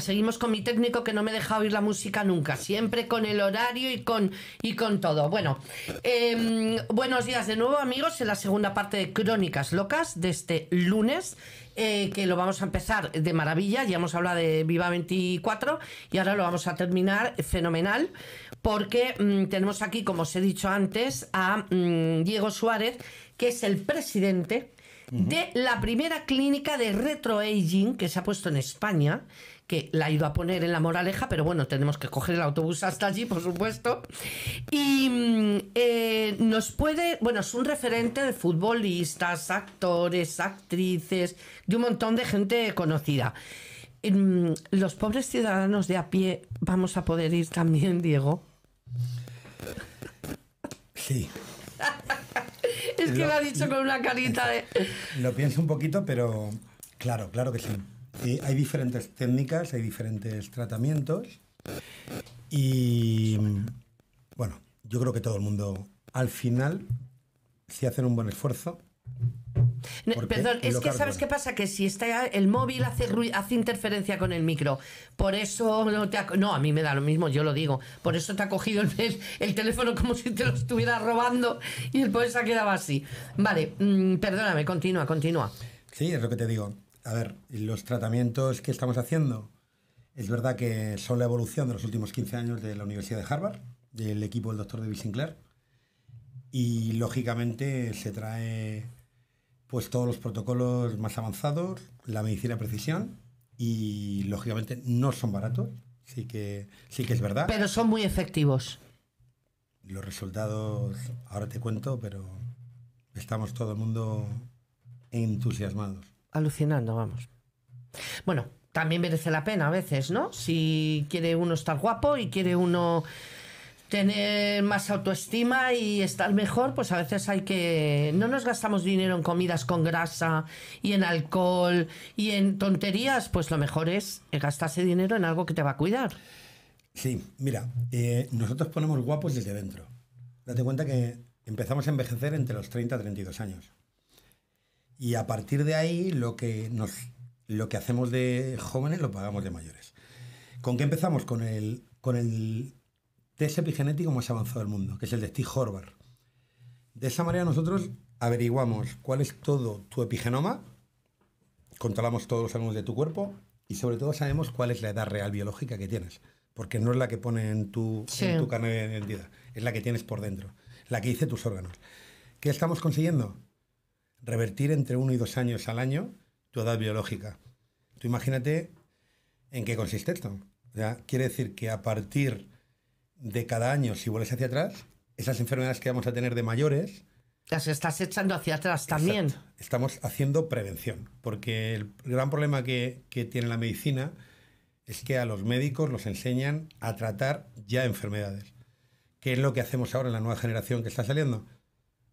seguimos con mi técnico que no me deja oír la música nunca, siempre con el horario y con, y con todo. Bueno, em, buenos días de nuevo amigos en la segunda parte de Crónicas Locas de este lunes. Eh, que lo vamos a empezar de maravilla, ya hemos hablado de Viva 24 y ahora lo vamos a terminar fenomenal porque mm, tenemos aquí, como os he dicho antes, a mm, Diego Suárez, que es el presidente de la primera clínica de retroaging que se ha puesto en España, que la ha ido a poner en la moraleja, pero bueno, tenemos que coger el autobús hasta allí, por supuesto. Y mm, eh, nos puede, bueno, es un referente de futbolistas, actores, actrices, de un montón de gente conocida. Em, ¿Los pobres ciudadanos de a pie vamos a poder ir también, Diego? Sí. es que lo, lo, ha dicho con una carita de... Lo pienso un poquito, pero claro, claro que sí. Eh, hay diferentes técnicas, hay diferentes tratamientos y bueno, yo creo que todo el mundo al final, si hacen un buen esfuerzo, perdón, es que ¿sabes qué pasa? Que si está el móvil hace, hace interferencia con el micro. Por eso no te ha, No, a mí me da lo mismo, yo lo digo. Por eso te ha cogido el, el teléfono como si te lo estuviera robando y después se ha quedado así. Vale, mm, perdóname, continúa, continúa. Sí, es lo que te digo. A ver, los tratamientos que estamos haciendo es verdad que son la evolución de los últimos 15 años de la Universidad de Harvard, del equipo del doctor David Sinclair, y lógicamente se trae pues todos los protocolos más avanzados, la medicina precisión, y lógicamente no son baratos, sí que, sí que es verdad. Pero son muy efectivos. Los resultados, ahora te cuento, pero estamos todo el mundo entusiasmados alucinando, vamos. Bueno, también merece la pena a veces, ¿no? Si quiere uno estar guapo y quiere uno tener más autoestima y estar mejor, pues a veces hay que... No nos gastamos dinero en comidas con grasa y en alcohol y en tonterías, pues lo mejor es gastarse dinero en algo que te va a cuidar. Sí, mira, eh, nosotros ponemos guapos desde dentro. Date cuenta que empezamos a envejecer entre los 30 y 32 años. Y a partir de ahí, lo que, nos, lo que hacemos de jóvenes lo pagamos de mayores. ¿Con qué empezamos? Con el, con el test epigenético más avanzado del mundo, que es el de Steve Horvath. De esa manera nosotros averiguamos cuál es todo tu epigenoma, controlamos todos los ángulos de tu cuerpo y sobre todo sabemos cuál es la edad real biológica que tienes. Porque no es la que pone en tu, en tu carnet de identidad, es la que tienes por dentro, la que dice tus órganos. ¿Qué estamos consiguiendo? revertir entre uno y dos años al año tu edad biológica. Tú imagínate en qué consiste esto. ¿Ya? Quiere decir que a partir de cada año, si vuelves hacia atrás, esas enfermedades que vamos a tener de mayores... Las estás echando hacia atrás también. estamos haciendo prevención, porque el gran problema que, que tiene la medicina es que a los médicos los enseñan a tratar ya enfermedades. ¿Qué es lo que hacemos ahora en la nueva generación que está saliendo?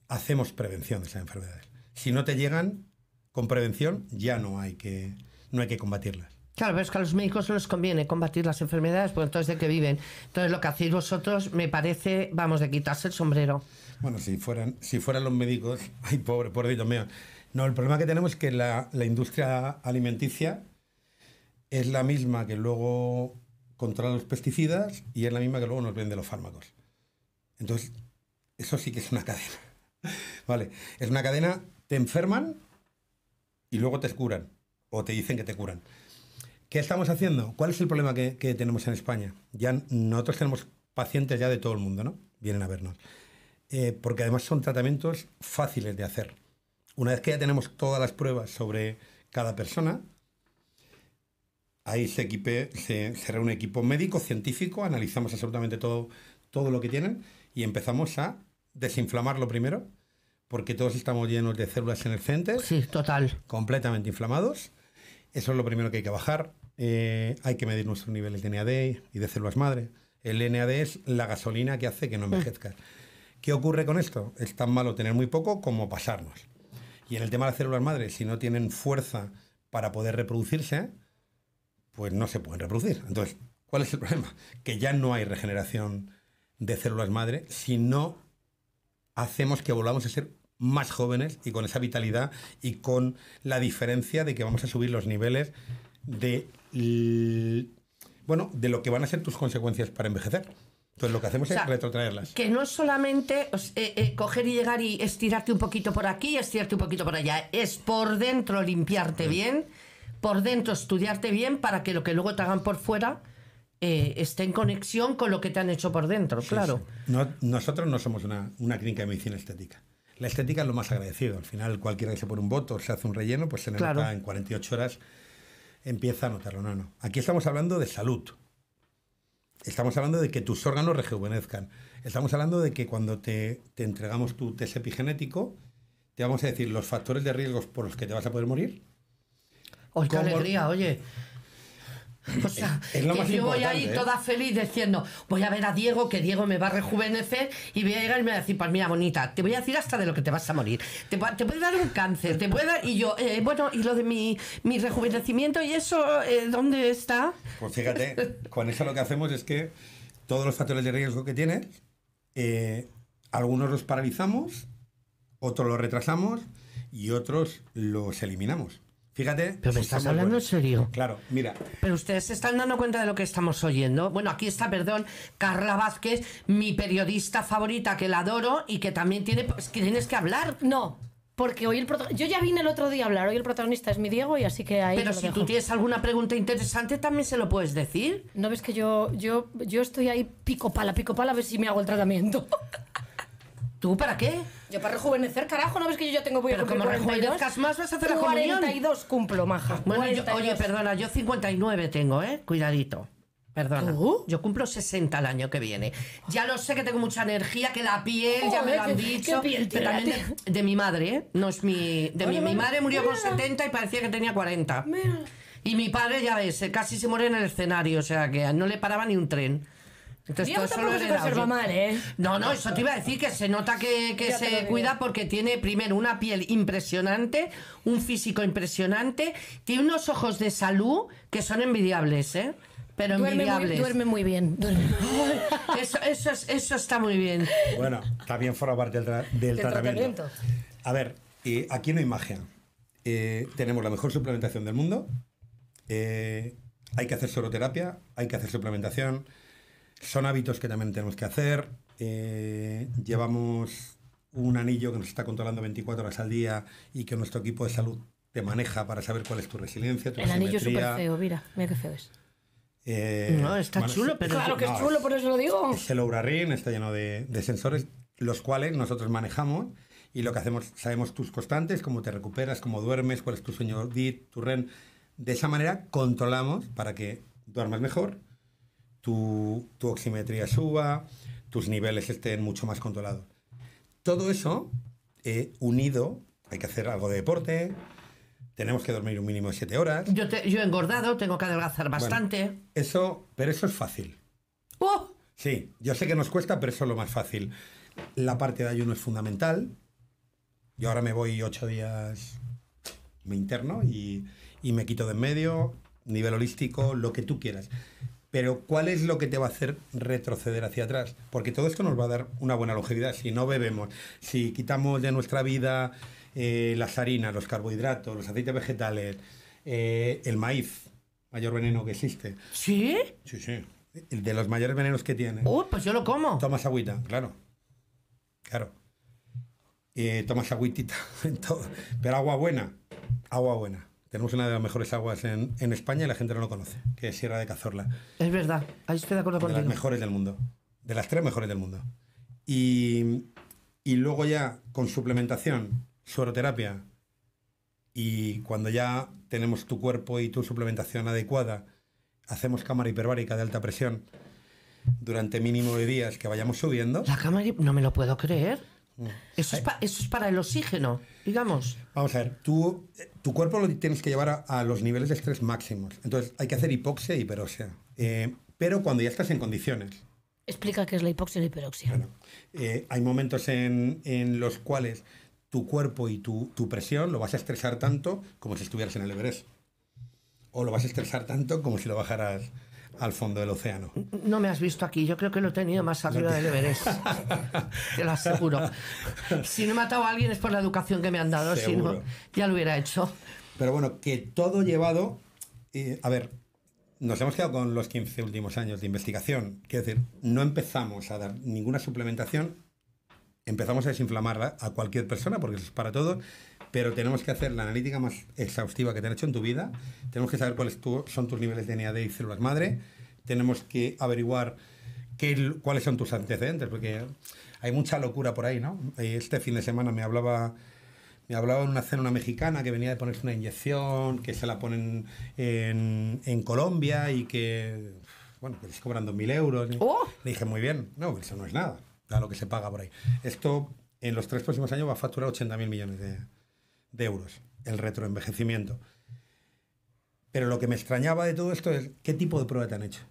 Hacemos prevención de esas enfermedades si no te llegan con prevención, ya no hay que, no hay que combatirlas. Claro, pero es que a los médicos no les conviene combatir las enfermedades, porque entonces de qué viven. Entonces lo que hacéis vosotros me parece, vamos, de quitarse el sombrero. Bueno, si fueran, si fueran los médicos, ay pobre, por mío. No, el problema que tenemos es que la, la industria alimenticia es la misma que luego controla los pesticidas y es la misma que luego nos vende los fármacos. Entonces, eso sí que es una cadena. Vale, es una cadena enferman y luego te curan o te dicen que te curan. ¿Qué estamos haciendo? ¿Cuál es el problema que, tenemos en España? Ya nosotros tenemos pacientes ya de todo el mundo, ¿no? Vienen a vernos. Eh, porque además son tratamientos fáciles de hacer. Una vez que ya tenemos todas las pruebas sobre cada persona, ahí se, equipe, se, reúne equipo médico, científico, analizamos absolutamente todo, todo lo que tienen y empezamos a desinflamarlo primero porque todos estamos llenos de células senescentes. Sí, total. Completamente inflamados. Eso es lo primero que hay que bajar. Eh, hay que medir nuestros niveles de NAD y de células madre. El NAD es la gasolina que hace que no envejezcas. Mm. ¿Qué ocurre con esto? Es tan malo tener muy poco como pasarnos. Y en el tema de las células madre, si no tienen fuerza para poder reproducirse, pues no se pueden reproducir. Entonces, ¿cuál es el problema? Que ya no hay regeneración de células madre si no hacemos que volvamos a ser más jóvenes y con esa vitalidad y con la diferencia de que vamos a subir los niveles de bueno, de lo que van a ser tus consecuencias para envejecer. Entonces lo que hacemos es retrotraerlas. Que no es solamente eh, eh, coger y llegar y estirarte un poquito por aquí, estirarte un poquito por allá. Es por dentro limpiarte bien, por dentro estudiarte bien para que lo que luego te hagan por fuera eh, esté en conexión con lo que te han hecho por dentro, claro. nosotros no somos una clínica de medicina estética. La estética es lo más agradecido. Al final, cualquiera que se pone un voto, se hace un relleno, pues se nota en 48 horas, empieza a notarlo. No, no. Aquí estamos hablando de salud. Estamos hablando de que tus órganos rejuvenezcan. Estamos hablando de que cuando te, entregamos tu test epigenético, te vamos a decir los factores de riesgos por los que te vas a poder morir. ¡Oye, qué alegría, oye! O sea, yo voy ahí ¿eh? toda feliz diciendo, voy a ver a Diego, que Diego me va a rejuvenecer y voy a llegar y me va a decir, pues mira, bonita, te voy a decir hasta de lo que te vas a morir. Te, te puede dar un cáncer, te puede dar... Y yo, eh, bueno, y lo de mi, mi rejuvenecimiento y eso, eh, ¿dónde está? Pues fíjate, con eso lo que hacemos es que todos los factores de riesgo que tienes, algunos los paralizamos, otros los retrasamos y otros los eliminamos. Fíjate. Pero me estás hablando en serio. Claro, mira. Pero ustedes se están dando cuenta de lo que estamos oyendo. Bueno, aquí está, perdón, Carla Vázquez, mi periodista favorita, que la adoro y que también tiene. Pues, que tienes que hablar. No. Porque hoy el yo ya vine el otro día a hablar, hoy el protagonista es mi Diego y así que ahí Pero si tú tienes alguna pregunta interesante también se lo puedes decir. No ves que yo yo yo estoy ahí pico pala, pico pala a ver si me hago el tratamiento. ¿Tú para qué? Yo para rejuvenecer, carajo, ¿no ves que yo ya tengo voy Pero como más vas a hacer la comunión. 42 cumplo, maja. Bueno, oye, perdona, yo 59 tengo, ¿eh? Cuidadito. Perdona. Yo cumplo 60 el año que viene. Ya lo sé que tengo mucha energía, que la piel, ya me lo han dicho. de, mi madre, ¿eh? No es mi. De mi, madre murió con 70 y parecía que tenía 40. Y mi padre, ya ves, casi se muere en el escenario, o sea que no le paraba ni un tren. ¿eh? No, no, eso te iba a decir que se nota que, se cuida porque tiene primero una piel impresionante, un físico impresionante, tiene unos ojos de salud que son envidiables, ¿eh? Pero duerme envidiables. Muy, duerme muy bien. eso, está muy bien. Bueno, también forma parte del, tratamiento. A ver, aquí no hay magia. Eh, tenemos la mejor suplementación del mundo. Eh, hay que hacer soroterapia, hay que hacer suplementación son hábitos que también tenemos que hacer. Eh, llevamos un anillo que nos está controlando 24 horas al día y que nuestro equipo de salud te maneja para saber cuál es tu resiliencia, El anillo es súper feo, mira, mira qué feo es. Eh, no, está chulo, pero... Claro que es chulo, por eso lo digo. Es el oura está lleno de, sensores, los cuales nosotros manejamos y lo que hacemos, sabemos tus constantes, cómo te recuperas, cómo duermes, cuál es tu sueño tu REN. De esa manera controlamos para que duermas mejor, tu, tu oximetría suba, tus niveles estén mucho más controlados. Todo eso eh, unido, hay que hacer algo de deporte, tenemos que dormir un mínimo de 7 horas. Yo, yo, he engordado, tengo que adelgazar bastante. eso, pero eso es fácil. ¡Oh! Sí, yo sé que nos cuesta, pero eso es lo más fácil. La parte de ayuno es fundamental. Yo ahora me voy 8 días, me interno y, y me quito de en medio, nivel holístico, lo que tú quieras. Pero ¿cuál es lo que te va a hacer retroceder hacia atrás? Porque todo esto nos va a dar una buena longevidad. Si no bebemos, si quitamos de nuestra vida eh, las harinas, los carbohidratos, los aceites vegetales, eh, el maíz, mayor veneno que existe. ¿Sí? Sí, sí. El de los mayores venenos que tiene. Uy, pues yo lo como. Tomas agüita, claro. Claro. Eh, tomas agüitita, pero agua buena. Agua buena. Tenemos una de las mejores aguas en, España y la gente no lo conoce, que es Sierra de Cazorla. Es verdad, ahí estoy de acuerdo conmigo? De las mejores del mundo, de las tres mejores del mundo. Y, y luego ya con suplementación, sueroterapia, y cuando ya tenemos tu cuerpo y tu suplementación adecuada, hacemos cámara hiperbárica de alta presión durante mínimo de días que vayamos subiendo. La cámara, no me lo puedo creer. Eso es, eso para el oxígeno, digamos. Vamos a ver, tú, tu cuerpo lo tienes que llevar a, los niveles de estrés máximos. Entonces, hay que hacer hipoxia y e hiperoxia. Eh, pero cuando ya estás en condiciones. Explica qué es la hipoxia y la hiperoxia. Bueno, eh, hay momentos en, los cuales tu cuerpo y tu, tu, presión lo vas a estresar tanto como si estuvieras en el Everest. O lo vas a estresar tanto como si lo bajaras al fondo del océano. No me has visto aquí, yo creo que lo he tenido más arriba del Everest. Te lo aseguro. Si no he matado a alguien es por la educación que me han dado, si no, ya lo hubiera hecho. Pero bueno, que todo llevado. a ver, nos hemos quedado con los 15 últimos años de investigación. Quiero decir, no empezamos a dar ninguna suplementación, empezamos a desinflamar a cualquier persona, porque eso es para todos pero tenemos que hacer la analítica más exhaustiva que te han hecho en tu vida. Tenemos que saber cuáles son tus niveles de NAD y células madre. Tenemos que averiguar qué, cuáles son tus antecedentes, porque hay mucha locura por ahí, ¿no? Este fin de semana me hablaba me hablaba en una cena una mexicana que venía de ponerse una inyección, que se la ponen en, en Colombia y que, bueno, que les cobran 2.000 euros. ¡Oh! Le dije, muy bien, no, eso no es nada, da lo que se paga por ahí. Esto en los tres próximos años va a facturar 80.000 millones de, de euros, el retroenvejecimiento. Pero lo que me extrañaba de todo esto es qué tipo de prueba te han hecho.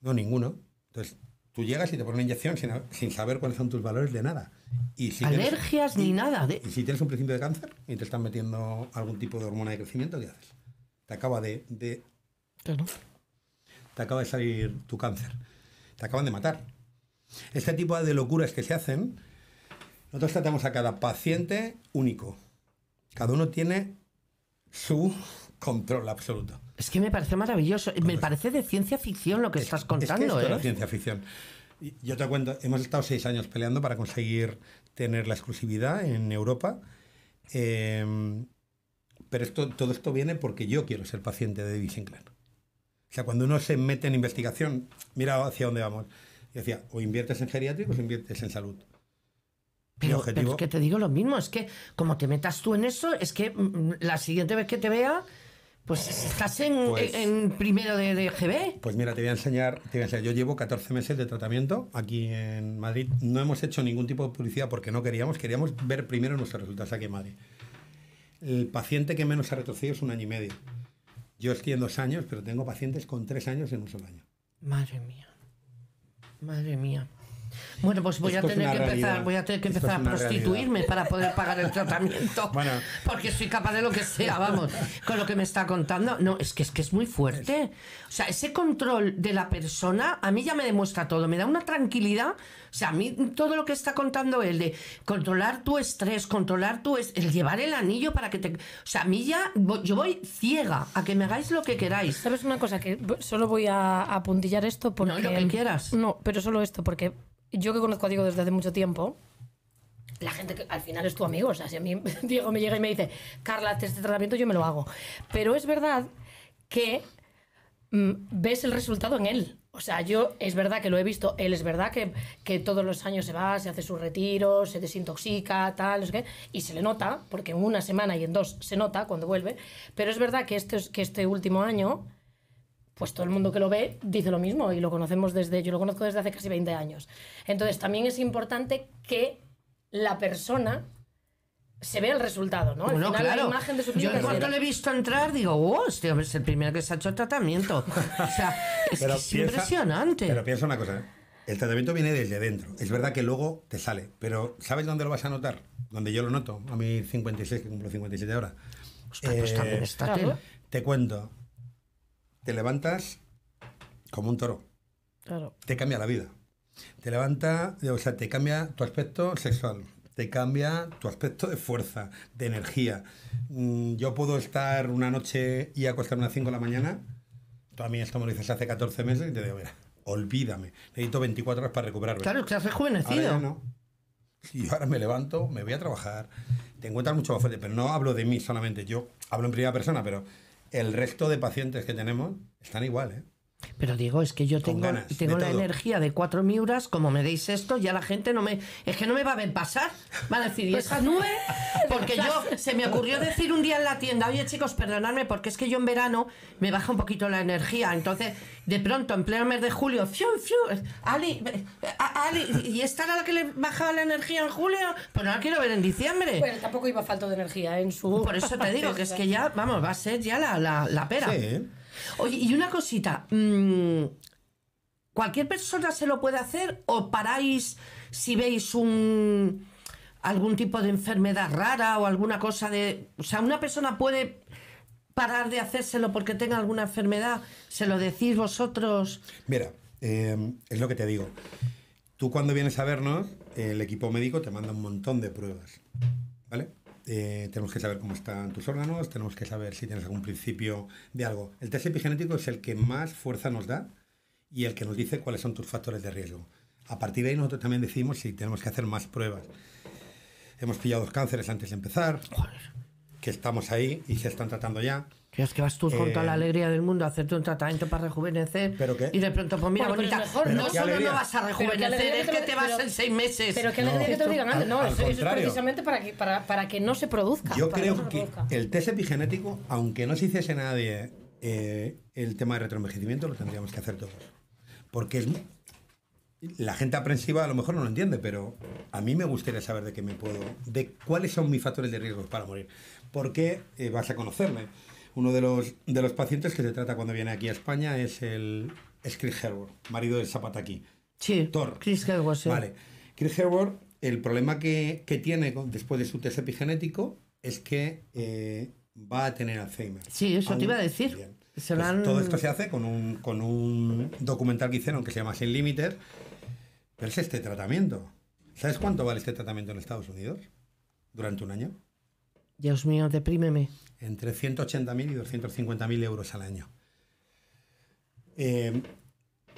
No, ninguno. Entonces, tú llegas y te ponen una inyección sin, sin saber cuáles son tus valores de nada. Y si Alergias ni nada. De... Y si tienes un principio de cáncer y te están metiendo algún tipo de hormona de crecimiento, ¿qué haces? Te acaba de... Te acaba de salir tu cáncer. Te acaban de matar. Este tipo de locuras que se hacen, nosotros tratamos a cada paciente único. Cada uno tiene su control absoluto. Es que me parece maravilloso. Me parece de ciencia ficción lo que estás contando. Es, que es ¿eh? ciencia ficción. Yo te cuento, hemos estado seis años peleando para conseguir tener la exclusividad en Europa. Em, pero todo esto viene porque yo quiero ser paciente de David O sea, cuando uno se mete en investigación, mira hacia dónde vamos. decía, o inviertes en geriátricos o inviertes en salud. Pero, es que te digo lo mismo, es que como te metas tú en eso, es que mm, mm, la siguiente vez que te vea, pues estás en, pues primero de, GB. Pues mira, te voy, a enseñar, te voy a enseñar, yo llevo 14 meses de tratamiento aquí en Madrid, no hemos hecho ningún tipo de publicidad porque no queríamos, queríamos ver primero nuestros resultados aquí en Madrid. El paciente que menos ha retrocedido es un año y medio. Yo estoy en dos años, pero tengo pacientes con tres años en un solo año. Madre mía, madre mía. Bueno, pues voy, a tener, que empezar, voy a tener que empezar a prostituirme para poder pagar el tratamiento. Porque soy capaz de lo que sea, vamos. Con lo que me está contando. No, es que es, que es muy fuerte. O sea, ese control de la persona a mí ya me demuestra todo. Me da una tranquilidad o sea, a mí todo lo que está contando él de controlar tu estrés, controlar tu es el llevar el anillo para que te... O sea, a mí ya yo voy ciega a que me hagáis lo que queráis. ¿Sabes una cosa? Que solo voy a apuntillar esto porque... No, lo que quieras. No, pero solo esto porque yo que conozco a Diego desde hace mucho tiempo, la gente que al final es tu amigo. O sea, si a mí Diego me llega y me dice, Carla, este tratamiento yo me lo hago. Pero es verdad que mm, ves el resultado en él. O sea, yo es verdad que lo he visto, él es verdad que, todos los años se va, se hace su retiro, se desintoxica, tal, no sé qué, y se le nota, porque en una semana y en dos se nota cuando vuelve, pero es verdad que este, que este último año, pues todo el mundo que lo ve dice lo mismo y lo conocemos desde, yo lo conozco desde hace casi 20 años. Entonces, también es importante que la persona se ve el resultado, ¿no? Al Yo en cuanto he visto entrar, digo, wow, oh, este es el primero que se ha hecho el tratamiento. o sea, es, impresionante. Pero piensa una cosa, ¿eh? el tratamiento viene desde dentro. Es verdad que luego te sale, pero ¿sabes dónde lo vas a notar? Donde yo lo noto, a mí 56, que cumplo 57 ahora. Pues eh, te cuento, te levantas como un toro. Claro. Te cambia la vida. Te levanta, o sea, te cambia tu aspecto sexual, te cambia tu aspecto de fuerza, de energía. Mm, yo puedo estar una noche y acostarme a las 5 de la mañana. Tú a mí esto me lo dices hace 14 meses y te digo, mira, olvídame. Necesito 24 horas para recuperarme. Claro, te has rejuvenecido. Y ahora me levanto, me voy a trabajar. Te encuentras mucho más fuerte, pero no hablo de mí solamente. Yo hablo en primera persona, pero el resto de pacientes que tenemos están igual, ¿eh? Pero digo, es que yo tengo, tengo la energía de cuatro miuras, como me deis esto, ya la gente no me... Es que no me va a ver pasar. Van a decir, ¿y pues esa nube Porque yo, se me ocurrió decir un día en la tienda, oye chicos, perdonadme, porque es que yo en verano me baja un poquito la energía. Entonces, de pronto, en pleno mes de julio, fiu, Ali, Ali, ¿y esta era la que le bajaba la energía en julio? Pues no la quiero ver en diciembre. Bueno, tampoco iba falta de energía en su... Por eso te digo, que es que ya, vamos, va a ser ya la, la, la pera. Sí, Oye, y una cosita. Mm, ¿Cualquier persona se lo puede hacer o paráis si veis un algún tipo de enfermedad rara o alguna cosa de... O sea, una persona puede parar de hacérselo porque tenga alguna enfermedad, se lo decís vosotros. Mira, em, es lo que te digo. Tú cuando vienes a vernos, el equipo médico te manda un montón de pruebas, ¿vale? Eh, tenemos que saber cómo están tus órganos, tenemos que saber si tienes algún principio de algo. El test epigenético es el que más fuerza nos da y el que nos dice cuáles son tus factores de riesgo. A partir de ahí nosotros también decimos si tenemos que hacer más pruebas. Hemos pillado dos cánceres antes de empezar, que estamos ahí y se están tratando ya. Que es que vas tú con toda la eh, alegría del mundo a hacerte un tratamiento para rejuvenecer. Y de pronto, pues mira, bonita, no solo no vas a rejuvenecer, es que te, vas en seis meses. Pero qué alegría que te digan antes. No, eso, es precisamente para que, para, para que no se produzca. Yo creo que, el test epigenético, aunque no se hiciese nadie eh, el tema de retroenvejecimiento, lo tendríamos que hacer todos. Porque es, la gente aprensiva a lo mejor no lo entiende, pero a mí me gustaría saber de qué me puedo, de cuáles son mis factores de riesgo para morir. Porque eh, vas a conocerme uno de los, de los pacientes que se trata cuando viene aquí a España es el Chris Herbert, marido del Zapataki. Sí, Chris Herbert, sí. Vale. Chris el problema que, tiene después de su test epigenético es que eh, va a tener Alzheimer. Sí, eso te iba a decir. Pues todo esto se hace con un, con un documental que hicieron que se llama Sin Límites, pero es este tratamiento. ¿Sabes cuánto vale este tratamiento en Estados Unidos durante un año? Dios mío, deprímeme. Entre 180.000 y 250.000 euros al año. Eh,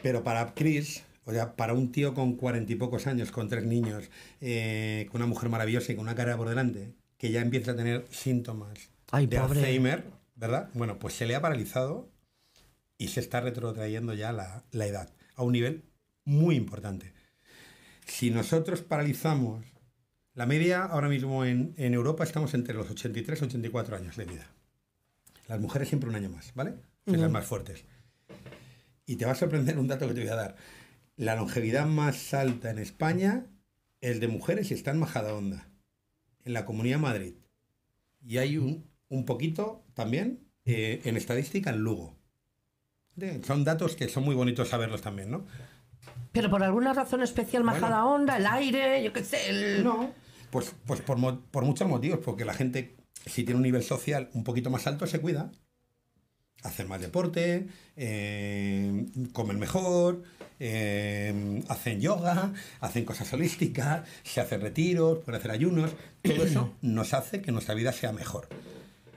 pero para Chris, o sea, para un tío con cuarenta y pocos años, con tres niños, eh, con una mujer maravillosa y con una carrera por delante, que ya empieza a tener síntomas de Alzheimer, ¿verdad? Bueno, pues se le ha paralizado y se está retrotrayendo ya la, la edad a un nivel muy importante. Si nosotros paralizamos la media ahora mismo en, Europa estamos entre los 83 y 84 años de vida. Las mujeres siempre un año más, ¿vale? Son las más fuertes. Y te va a sorprender un dato que te voy a dar. La longevidad más alta en España es de mujeres y está en Majadahonda, en la Comunidad Madrid. Y hay un, un poquito también eh, en estadística en Lugo. son datos que son muy bonitos saberlos también, ¿no? Pero por alguna razón especial, Majadahonda, onda el aire, yo qué sé. El... No, pues, pues por, muchos motivos, porque la gente, si tiene un nivel social un poquito más alto, se cuida hacen más deporte, eh, comen mejor, eh, hacen yoga, hacen cosas holísticas, se hacen retiros, pueden hacer ayunos. Todo eso nos hace que nuestra vida sea mejor.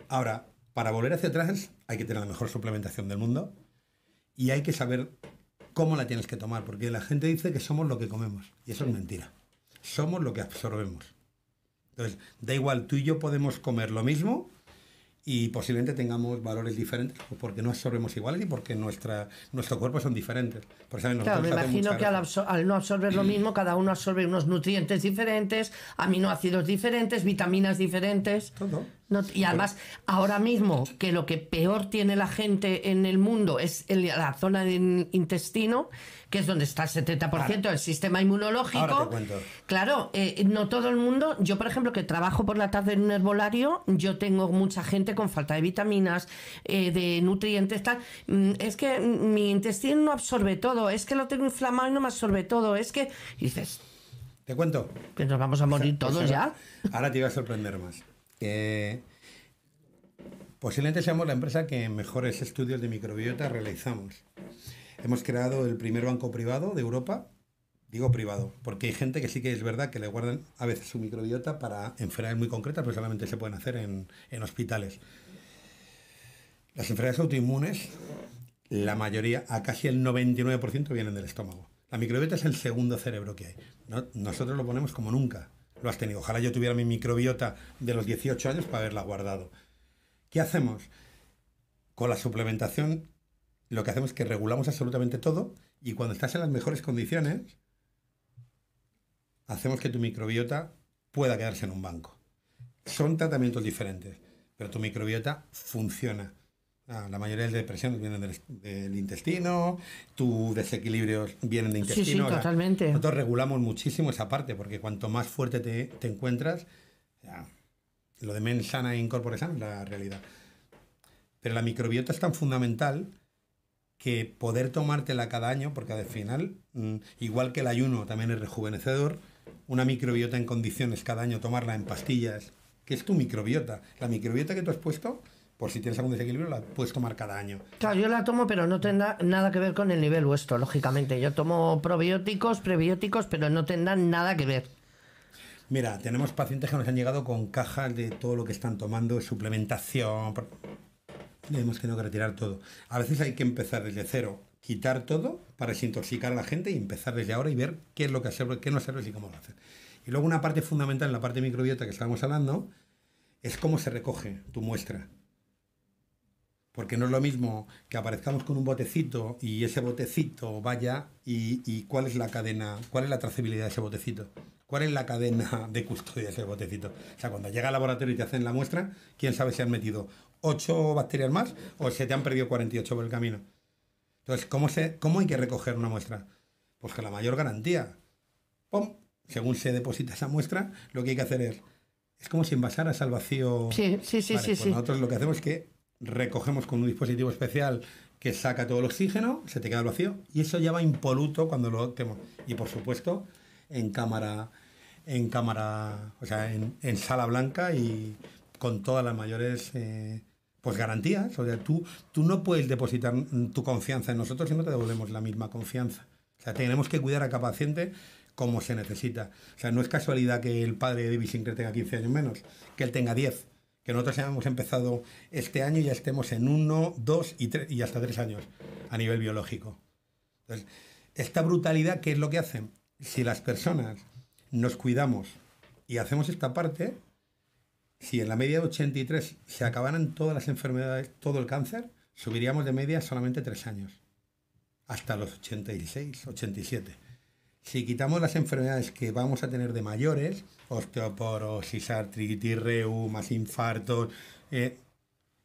Ahora, para volver hacia atrás hay que tener la mejor suplementación del mundo y hay que saber cómo la tienes que tomar, porque la gente dice que somos lo que comemos y eso es mentira. Somos lo que absorbemos. Entonces, da igual, tú y yo podemos comer lo mismo y posiblemente tengamos valores diferentes pues porque no absorbemos iguales y porque nuestra, nuestro cuerpo son diferentes. claro, me imagino que al, al, no absorber lo mismo, cada uno absorbe unos nutrientes diferentes, aminoácidos diferentes, vitaminas diferentes. Todo y además, ahora mismo que lo que peor tiene la gente en el mundo es la zona del intestino, que es donde está el 70% del sistema inmunológico. Claro, eh, no todo el mundo. Yo, por ejemplo, que trabajo por la tarde en un herbolario, yo tengo mucha gente con falta de vitaminas, eh, de nutrientes, tal. Mm, es que mi intestino no absorbe todo, es que lo tengo inflamado y no me absorbe todo, es que. dices. Te cuento. Que nos vamos a morir todos ya. Ahora te iba a sorprender más posiblemente seamos la empresa que mejores estudios de microbiota realizamos. Hemos creado el primer banco privado de Europa, digo privado, porque hay gente que sí que es verdad que le guardan a veces su microbiota para enfermedades muy concretas, pero solamente se pueden hacer en, en hospitales. Las enfermedades autoinmunes, la mayoría, a casi el 99% vienen del estómago. La microbiota es el segundo cerebro que hay. Nosotros lo ponemos como nunca lo has tenido. Ojalá yo tuviera mi microbiota de los 18 años para haberla guardado. ¿Qué hacemos? Con la suplementación lo que hacemos es que regulamos absolutamente todo y cuando estás en las mejores condiciones, hacemos que tu microbiota pueda quedarse en un banco. Son tratamientos diferentes, pero tu microbiota funciona. Ah, la mayoría de las depresiones vienen del, intestino, tus desequilibrios vienen del intestino. Sí, sí, totalmente. Nosotros regulamos muchísimo esa parte, porque cuanto más fuerte te, encuentras, lo de men sana e incorpore sana es la realidad. Pero la microbiota es tan fundamental que poder tomártela cada año, porque al final, mm, igual que el ayuno también es rejuvenecedor, una microbiota en condiciones cada año tomarla en pastillas, que es tu microbiota. La microbiota que tú has puesto por si tienes algún desequilibrio, la puedes tomar cada año. Claro, yo la tomo, pero no tendrá nada que ver con el nivel vuestro, lógicamente. Yo tomo probióticos, prebióticos, pero no tendrán nada que ver. Mira, tenemos pacientes que nos han llegado con cajas de todo lo que están tomando, suplementación. tenemos hemos tenido que retirar todo. A veces hay que empezar desde cero, quitar todo para desintoxicar a la gente y empezar desde ahora y ver qué es lo que sirve, qué no sirve y cómo lo hacer. Y luego una parte fundamental en la parte microbiota que estábamos hablando es cómo se recoge tu muestra porque no es lo mismo que aparezcamos con un botecito y ese botecito vaya y, cuál es la cadena, cuál es la trazabilidad de ese botecito, cuál es la cadena de custodia de ese botecito. O sea, cuando llega al laboratorio y te hacen la muestra, quién sabe si han metido ocho bacterias más o se te han perdido 48 por el camino. Entonces, ¿cómo, se, cómo hay que recoger una muestra? Pues que la mayor garantía. ¡Pum! Según se deposita esa muestra, lo que hay que hacer es... Es como si envasaras al vacío. Sí, sí, sí, sí, pues sí. Nosotros lo que hacemos es que recogemos con un dispositivo especial que saca todo el oxígeno, se te queda vacío y eso ya va impoluto cuando lo tenemos. Y por supuesto, en cámara, en cámara, o sea, en, sala blanca y con todas las mayores eh, pues garantías. O sea, tú, tú no puedes depositar tu confianza en nosotros si no te devolvemos la misma confianza. O sea, tenemos que cuidar a cada paciente como se necesita. O sea, no es casualidad que el padre de Sinclair tenga 15 años menos, que él tenga 10 que nosotros hemos empezado este año y ya estemos en uno, dos y, y hasta tres años a nivel biológico. Entonces, esta brutalidad, ¿qué es lo que hacen? Si las personas nos cuidamos y hacemos esta parte, si en la media de 83 se acabaran todas las enfermedades, todo el cáncer, subiríamos de media solamente tres años, hasta los 86, 87 si quitamos las enfermedades que vamos a tener de mayores, osteoporosis, artritis, reumas, infartos, eh,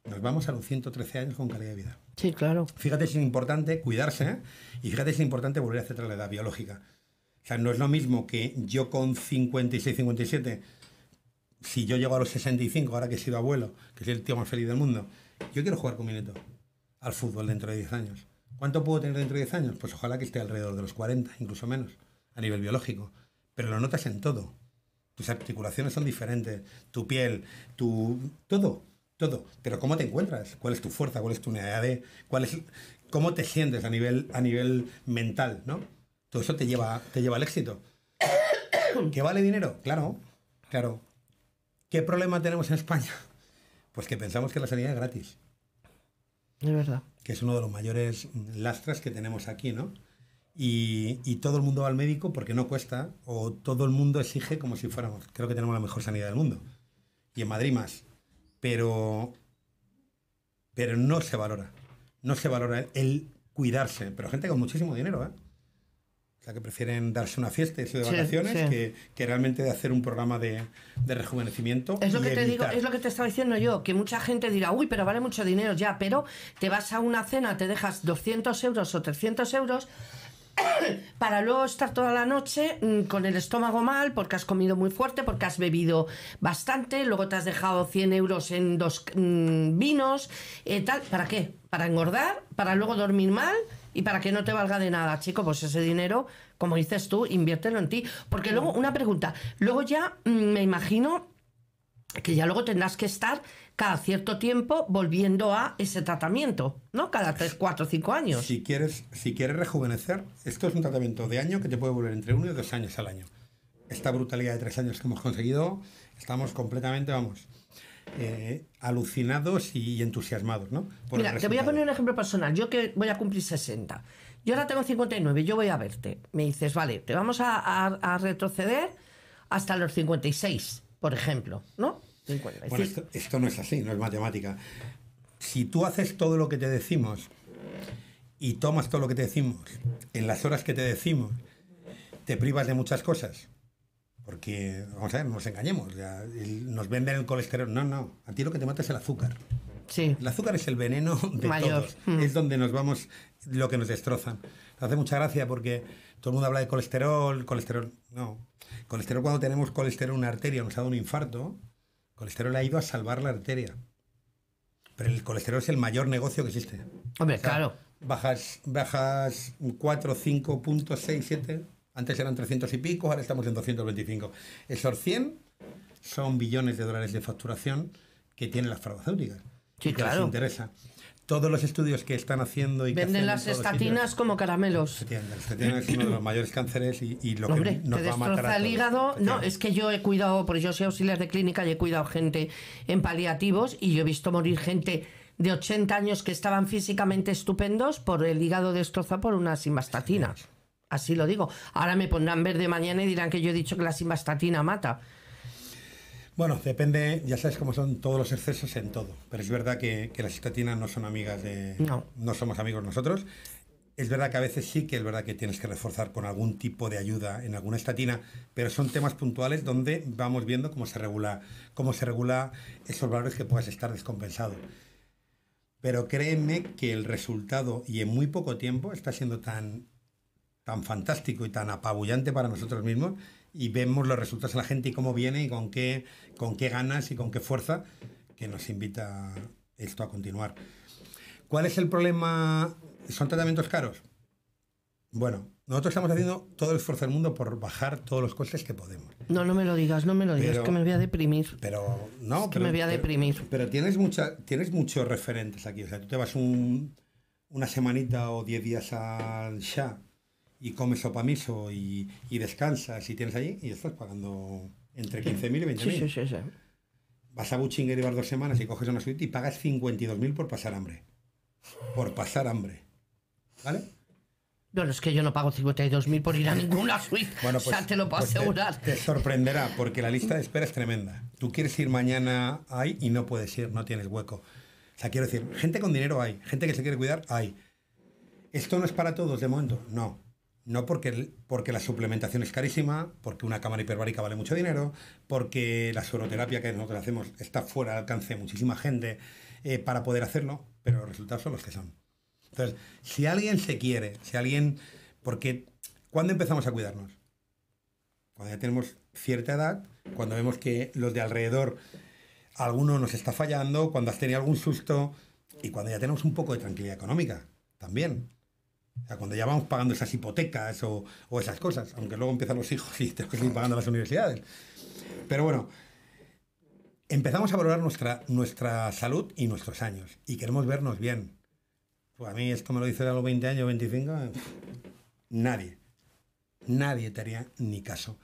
nos vamos a los 113 años con calidad de vida. Sí, claro. Fíjate es importante cuidarse ¿eh? y fíjate es importante volver a hacer la edad biológica. O sea, no es lo mismo que yo con 56, 57, si yo llego a los 65, ahora que he sido abuelo, que soy el tío más feliz del mundo, yo quiero jugar con mi nieto al fútbol dentro de 10 años. ¿Cuánto puedo tener dentro de 10 años? Pues ojalá que esté alrededor de los 40, incluso menos a nivel biológico, pero lo notas en todo. Tus articulaciones son diferentes, tu piel, tu todo, todo. Pero cómo te encuentras, cuál es tu fuerza, cuál es tu unidad, cuál es cómo te sientes a nivel a nivel mental, ¿no? Todo eso te lleva te lleva al éxito. ¿Qué vale dinero? Claro, claro. ¿Qué problema tenemos en España? Pues que pensamos que la sanidad es gratis. Es verdad. Que es uno de los mayores lastras que tenemos aquí, ¿no? y, y, todo el mundo va al médico porque no cuesta o todo el mundo exige como si fuéramos, creo que tenemos la mejor sanidad del mundo y en Madrid más, pero, pero no se valora, no se valora el cuidarse, pero gente con muchísimo dinero, ¿eh? O sea, que prefieren darse una fiesta y irse de vacaciones Que, realmente de hacer un programa de, de rejuvenecimiento. Es lo que te digo, es lo que te estaba diciendo yo, que mucha gente dirá, uy, pero vale mucho dinero ya, pero te vas a una cena, te dejas 200 euros o 300 euros para luego estar toda la noche mm, con el estómago mal porque has comido muy fuerte, porque has bebido bastante, luego te has dejado 100 euros en dos mm, vinos, eh, tal. ¿Para qué? Para engordar, para luego dormir mal y para que no te valga de nada, chico, pues ese dinero, como dices tú, inviértelo en ti. Porque luego, una pregunta, luego ya mm, me imagino que ya luego tendrás que estar cada cierto tiempo volviendo a ese tratamiento, ¿no? Cada tres, cuatro, cinco años. Si quieres, si quieres rejuvenecer, esto es un tratamiento de año que te puede volver entre uno y dos años al año. Esta brutalidad de tres años que hemos conseguido, estamos completamente, vamos, eh, alucinados y entusiasmados, ¿no? Mira, te voy a poner un ejemplo personal. Yo que voy a cumplir 60, yo ahora tengo 59, yo voy a verte. Me dices, vale, te vamos a, a retroceder hasta los 56 por ejemplo, ¿no? esto, no es así, no es matemática. Si tú haces todo lo que te decimos y tomas todo lo que te decimos en las horas que te decimos, te privas de muchas cosas. Porque, vamos a ver, nos engañemos. nos venden el colesterol. No, no. A ti lo que te mata es el azúcar. Sí. El azúcar es el veneno de todos. Mm. Es donde nos vamos, lo que nos destrozan. hace mucha gracia porque todo el mundo habla de colesterol, colesterol. No. Colesterol, cuando tenemos colesterol en una arteria, nos ha dado un infarto, colesterol ha ido a salvar la arteria. Pero el colesterol es el mayor negocio que existe. Hombre, claro. Bajas, bajas 4, 5 6, 7. Antes eran 300 y pico, ahora estamos en 225. Esos 100 son billones de dólares de facturación que tienen las farmacéuticas. Sí, Les interesa todos los estudios que están haciendo y venden las estatinas como caramelos. se estatinas es uno de los mayores cánceres y, lo que nos va a matar. el hígado. No, es que yo he cuidado, porque yo soy auxiliar de clínica y he cuidado gente en paliativos y yo he visto morir gente de 80 años que estaban físicamente estupendos por el hígado destrozado por una simvastatina. Así lo digo. Ahora me pondrán verde mañana y dirán que yo he dicho que la simvastatina mata. Bueno, depende, ya sabes cómo son todos los excesos en todo, pero es verdad que, las estatinas no son amigas de... No. No somos amigos nosotros. Es verdad que a veces sí que es verdad que tienes que reforzar con algún tipo de ayuda en alguna estatina, pero son temas puntuales donde vamos viendo cómo se regula, cómo se regula esos valores que puedas estar descompensado. Pero créeme que el resultado, y en muy poco tiempo, está siendo tan, tan fantástico y tan apabullante para nosotros mismos y vemos los resultados de la gente y cómo viene y con qué, con qué ganas y con qué fuerza que nos invita esto a continuar. ¿Cuál es el problema? ¿Son tratamientos caros? Bueno, nosotros estamos haciendo todo el esfuerzo del mundo por bajar todos los costes que podemos. No, no me lo digas, no me lo digas, que me voy a deprimir. Pero no, que me voy a deprimir. Pero, tienes tienes muchos referentes aquí. O sea, tú te vas una semanita o diez días al Shah y comes sopa y, y descansas y tienes ahí y estás pagando entre 15.000 y 20.000. Sí, sí, sí, Vas a Buchinger y vas dos semanas y coges una suite y pagas 52.000 por pasar hambre. Por pasar hambre. ¿Vale? No, es que yo no pago 52.000 por ir a ninguna suite. Bueno, pues, o sea, te lo puedo pues asegurar. Te, te, sorprenderá, porque la lista de espera es tremenda. Tú quieres ir mañana ahí y no puedes ir, no tienes hueco. O sea, quiero decir, gente con dinero hay, gente que se quiere cuidar hay. ¿Esto no es para todos de momento? No. No porque, porque la suplementación es carísima, porque una cámara hiperbárica vale mucho dinero, porque la soroterapia que nosotros hacemos está fuera de alcance de muchísima gente eh, para poder hacerlo, pero los resultados son los que son. Entonces, si alguien se quiere, si alguien... Porque, ¿cuándo empezamos a cuidarnos? Cuando ya tenemos cierta edad, cuando vemos que los de alrededor, alguno nos está fallando, cuando has tenido algún susto y cuando ya tenemos un poco de tranquilidad económica también. O cuando ya vamos pagando esas hipotecas o, o esas cosas, aunque luego empiezan los hijos y tenemos que seguir pagando las universidades. Pero bueno, empezamos a valorar nuestra, nuestra salud y nuestros años y queremos vernos bien. Pues a mí es como lo dice a los 20 años, 25, nadie, nadie te haría ni caso.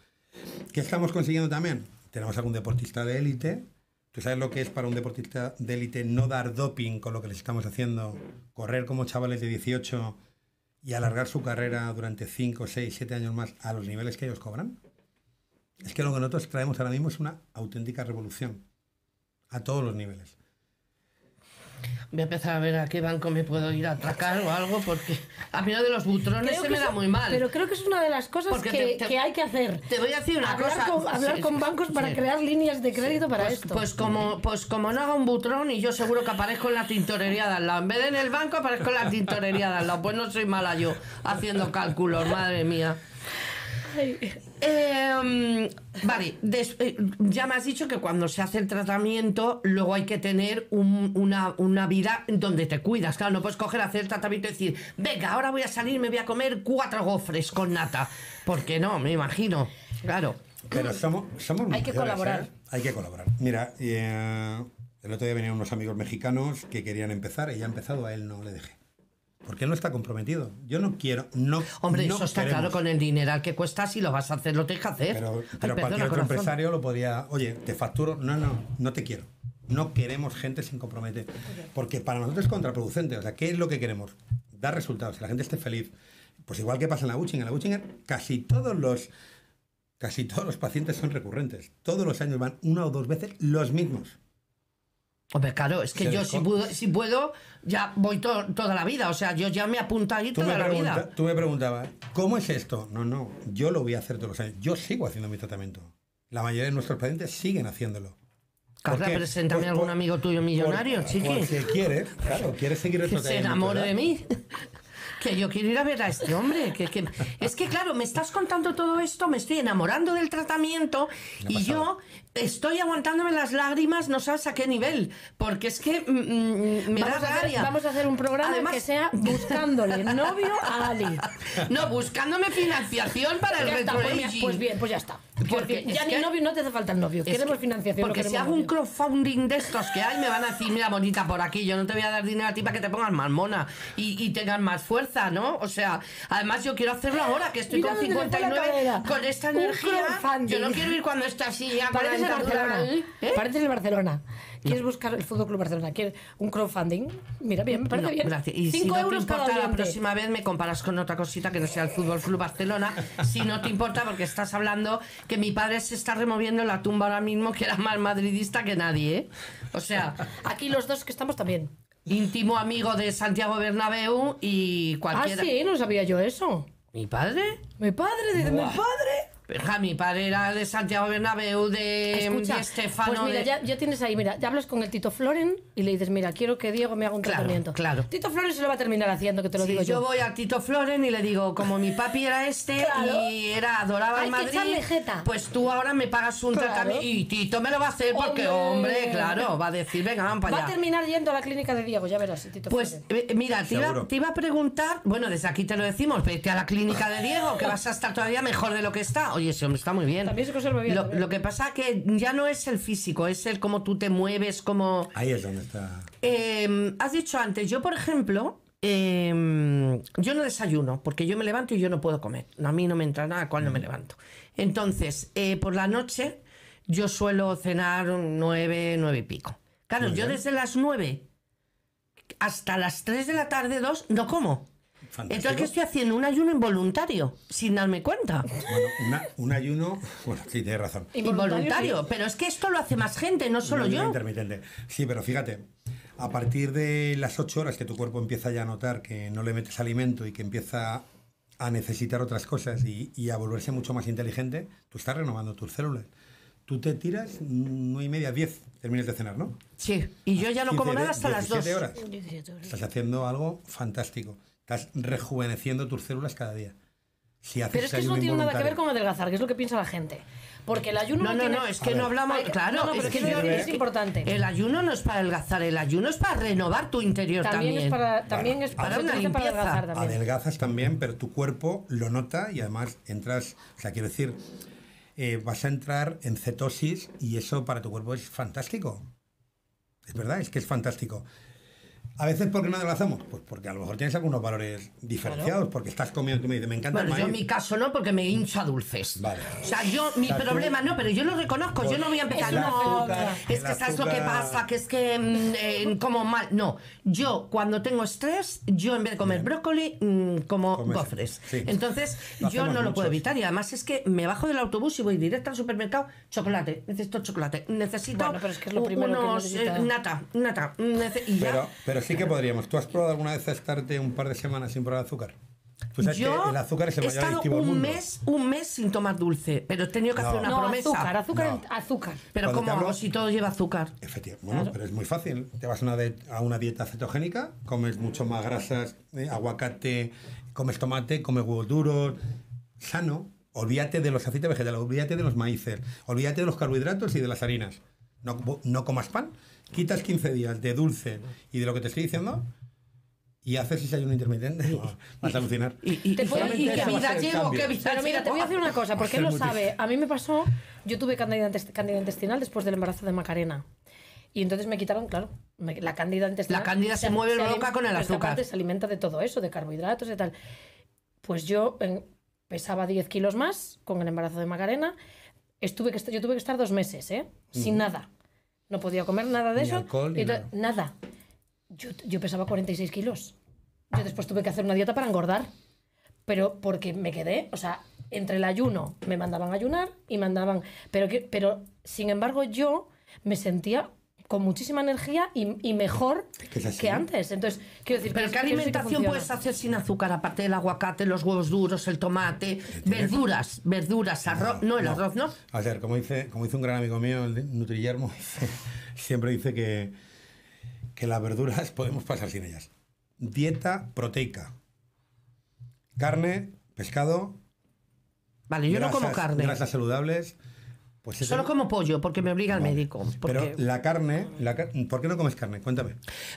¿Qué estamos consiguiendo también? Tenemos algún deportista de élite. ¿Tú sabes lo que es para un deportista de élite no dar doping con lo que les estamos haciendo? Correr como chavales de 18 y alargar su carrera durante 5, 6, 7 años más a los niveles que ellos cobran? Es que lo que nosotros traemos ahora mismo es una auténtica revolución a todos los niveles voy a empezar a ver a qué banco me puedo ir a atracar o algo, porque a mí lo de los butrones se me da muy mal. Pero creo que es una de las cosas que, hay que hacer. Te voy a decir una cosa. Con, hablar con bancos para crear líneas de crédito para pues, esto. Pues como, pues como no haga un butrón y yo seguro que aparezco en la tintorería de al lado. En vez de en el banco, aparezco en la tintorería de al lado. Pues no soy mala yo haciendo cálculos, madre mía. Em, vale, eh, ya me has dicho que cuando se hace el tratamiento, luego hay que tener una, una, vida donde te cuidas. Claro, no puedes coger, hacer el tratamiento y decir, venga, ahora voy a salir, me voy a comer cuatro gofres con nata. Porque no, me imagino. Claro. Pero somos, somos Hay que colaborar. ¿eh? Hay que colaborar. Mira, eh, el otro día venían unos amigos mexicanos que querían empezar y ya ha empezado, a él no le dejé porque qué no está comprometido. Yo no quiero, no. Hombre, eso está claro con el dineral que cuesta, si lo vas a hacer, lo tienes que hacer. Pero, cualquier otro empresario lo podría... oye, te facturo, no, no, no te quiero. No queremos gente sin comprometer, porque para nosotros es contraproducente. O sea, ¿qué es lo que queremos? Dar resultados, que la gente esté feliz. Pues igual que pasa en la Buchinger, en la Buchinger casi todos los casi todos los pacientes son recurrentes. Todos los años van una o dos veces los mismos. Hombre, claro, es que yo si puedo, ya voy toda la vida, o sea, yo ya me he ahí toda la vida. Tú me preguntabas, ¿cómo es esto? No, no, yo lo voy a hacer todos los años, yo sigo haciendo mi tratamiento. La mayoría de nuestros pacientes siguen haciéndolo. Carla, preséntame pues algún amigo tuyo millonario, chiqui. quieres, claro, quieres seguir el tratamiento. se enamora de mí que yo quiero ir a ver a este hombre. Que, Es que, claro, me estás contando todo esto, me estoy enamorando del tratamiento y yo estoy aguantándome las lágrimas, no sabes a qué nivel, porque es que mm, mm, me vamos da Vamos a hacer un programa que sea buscándole novio a Ali. No, buscándome financiación para el pues retro. pues bien, pues ya está. Porque ya ni novio, no te hace falta el novio. queremos financiación. Porque si hago un crowdfunding de estos que hay, me van a decir, mira, bonita, por aquí, yo no te voy a dar dinero a ti para que te pongas más mona y, tengas más fuerza, ¿no? O sea, además yo quiero hacerlo ahora, que estoy con 59, con esta energía. Yo no quiero ir cuando está así ya ¿Eh? Pareces el Barcelona. ¿Eh? Barcelona. ¿Quieres buscar el Fútbol Club Barcelona? ¿Quieres un crowdfunding? Mira, bien, me parece bien. Gracias. Y Cinco si no euros te importa, la próxima vez me comparas con otra cosita que no sea el Fútbol Club Barcelona. si no te importa, porque estás hablando que mi padre se está removiendo en la tumba ahora mismo, que era más madridista que nadie. ¿eh? O sea, aquí los dos que estamos también. Íntimo amigo de Santiago Bernabéu y cualquiera. Ah, sí, no sabía yo eso. ¿Mi padre? ¿Mi padre? de mi padre? padre era de Santiago Bernabéu, de, Estefano. Pues mira, ya, tienes ahí, mira, ya hablas con el Tito Floren y le dices, mira, quiero que Diego me haga un tratamiento. Claro. Tito Floren se lo va a terminar haciendo, que te lo digo yo. Yo voy a Tito Floren y le digo, como mi papi era este y era adoraba el Madrid, pues tú ahora me pagas un tratamiento. Y Tito me lo va a hacer porque, hombre, claro, va a decir, venga, vamos para allá. Va a terminar yendo a la clínica de Diego, ya verás, Tito Pues eh, mira, te iba, te iba, a preguntar, bueno, desde aquí te lo decimos, vete a la clínica de Diego, que vas a estar todavía mejor de lo que está oye, ese hombre está muy bien. También se conserva bien. Lo, que pasa es que ya no es el físico, es el cómo tú te mueves, cómo... Ahí es donde está. Em, has dicho antes, yo por ejemplo, em, yo no desayuno, porque yo me levanto y yo no puedo comer. A mí no me entra nada cuando me mm. levanto. Entonces, eh, por la noche yo suelo cenar nueve, nueve y pico. Claro, yo desde las nueve hasta las tres de la tarde, dos, no como. Entonces, ¿qué estoy haciendo? Un ayuno involuntario, sin darme cuenta. Bueno, un ayuno, bueno, sí, tienes razón. Involuntario, pero es que esto lo hace más gente, no solo yo. Intermitente. Sí, pero fíjate, a partir de las 8 horas que tu cuerpo empieza ya a notar que no le metes alimento y que empieza a necesitar otras cosas y, a volverse mucho más inteligente, tú estás renovando tus células tú te tiras 9 y media, 10 termines de cenar, ¿no? Sí, y yo ya no como nada hasta las 2 Horas. Estás haciendo algo fantástico. Estás rejuveneciendo tus células cada día. Si haces Pero es que eso no tiene nada que ver con adelgazar, que es lo que piensa la gente. Porque el ayuno no, no, no es que no hablamos, claro, es, que es importante. El ayuno no es para adelgazar, el ayuno es para renovar tu interior también. También es para, también es adelgazar también. Adelgazas también, pero tu cuerpo lo nota y además entras, o sea, quiero decir, eh, vas a entrar en cetosis y eso para tu cuerpo es fantástico. Es verdad, es que es fantástico. A veces, ¿por qué no adelgazamos? Pues porque a lo mejor tienes algunos valores diferenciados, porque estás comiendo, tú me dices, me encanta bueno, yo en mi caso no, porque me hincho dulces. Vale. O sea, yo, mi problema no, pero yo lo reconozco, yo no voy a empezar, es no, es que sabes lo que pasa, que es que mm, eh, como mal. No, yo cuando tengo estrés, yo en vez de comer brócoli, mm, como cofres. gofres. Entonces, yo no lo puedo evitar y además es que me bajo del autobús y voy directo al supermercado, chocolate, necesito chocolate, necesito bueno, pero es que es lo primero que eh, nata, nata, y sí que podríamos. ¿Tú has probado alguna vez a estarte un par de semanas sin probar azúcar? Pues Yo que el azúcar es el he mayor estado un mes, un mes sin tomar dulce, pero he tenido que hacer una promesa. azúcar, azúcar, azúcar. Pero ¿cómo si todo lleva azúcar? Efectivamente, bueno, pero es muy fácil. Te vas a una, dieta cetogénica, comes mucho más grasas, eh, aguacate, comes tomate, comes huevos duros, sano. Olvídate de los aceites vegetales, olvídate de los maíces, olvídate de los carbohidratos y de las harinas. No, no comas pan quitas 15 días de dulce y de lo que te estoy diciendo, y haces ese un intermitente, vas a alucinar. Y, te mira, te voy a decir una cosa, porque él lo sabe. A mí me pasó, yo tuve cándida intestinal después del embarazo de Macarena. Y entonces me quitaron, claro, la cándida intestinal. La candida se, mueve la loca con el azúcar. se alimenta de todo eso, de carbohidratos y tal. Pues yo pesaba 10 kilos más con el embarazo de Macarena. Estuve que, yo tuve que estar dos meses, ¿eh? Sin nada no podía comer nada de eso. nada. Yo, pesaba 46 kilos. Yo después tuve que hacer una dieta para engordar. Pero porque me quedé, o sea, entre el ayuno me mandaban a ayunar y mandaban. Pero, pero sin embargo, yo me sentía con muchísima energía y, mejor que, antes. Entonces, quiero decir, pero ¿qué alimentación puedes hacer sin azúcar? Aparte del aguacate, los huevos duros, el tomate, ¿eh? verduras, verduras, arroz. No, el arroz, ¿no? A ver, como dice, como dice un gran amigo mío, el Nutrillermo, siempre dice que, las verduras podemos pasar sin ellas. Dieta proteica. Carne, pescado. Vale, yo no como carne. Grasas saludables pues Solo como pollo, porque me obliga el médico. Pero la carne, ¿por qué no comes carne? Cuéntame.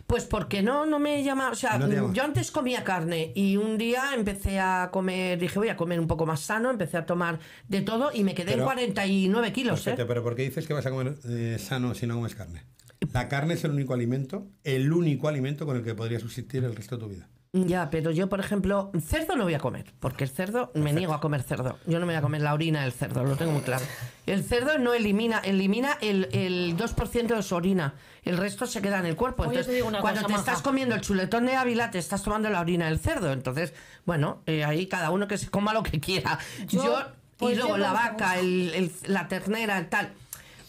Pues porque no, no me llama. O sea, yo antes comía carne y un día empecé a comer, dije voy a comer un poco más sano, empecé a tomar de todo y me quedé en 49 kilos. ¿eh? pero ¿por qué dices que vas a comer eh, sano si no comes carne? La carne es el único alimento, el único alimento con el que podría subsistir el resto de tu vida. Mm, ya, pero yo, por ejemplo, cerdo no voy a comer, porque el cerdo, me niego a comer cerdo. Yo no me voy a comer la orina del cerdo, lo tengo muy claro. El cerdo no elimina, elimina el, el 2% de su orina, el resto se queda en el cuerpo. Entonces, cuando te estás comiendo el chuletón de Ávila, te estás tomando la orina del cerdo. Entonces, bueno, eh, ahí cada uno que se coma lo que quiera. Yo, y pues, luego la vaca, el, el, la ternera, tal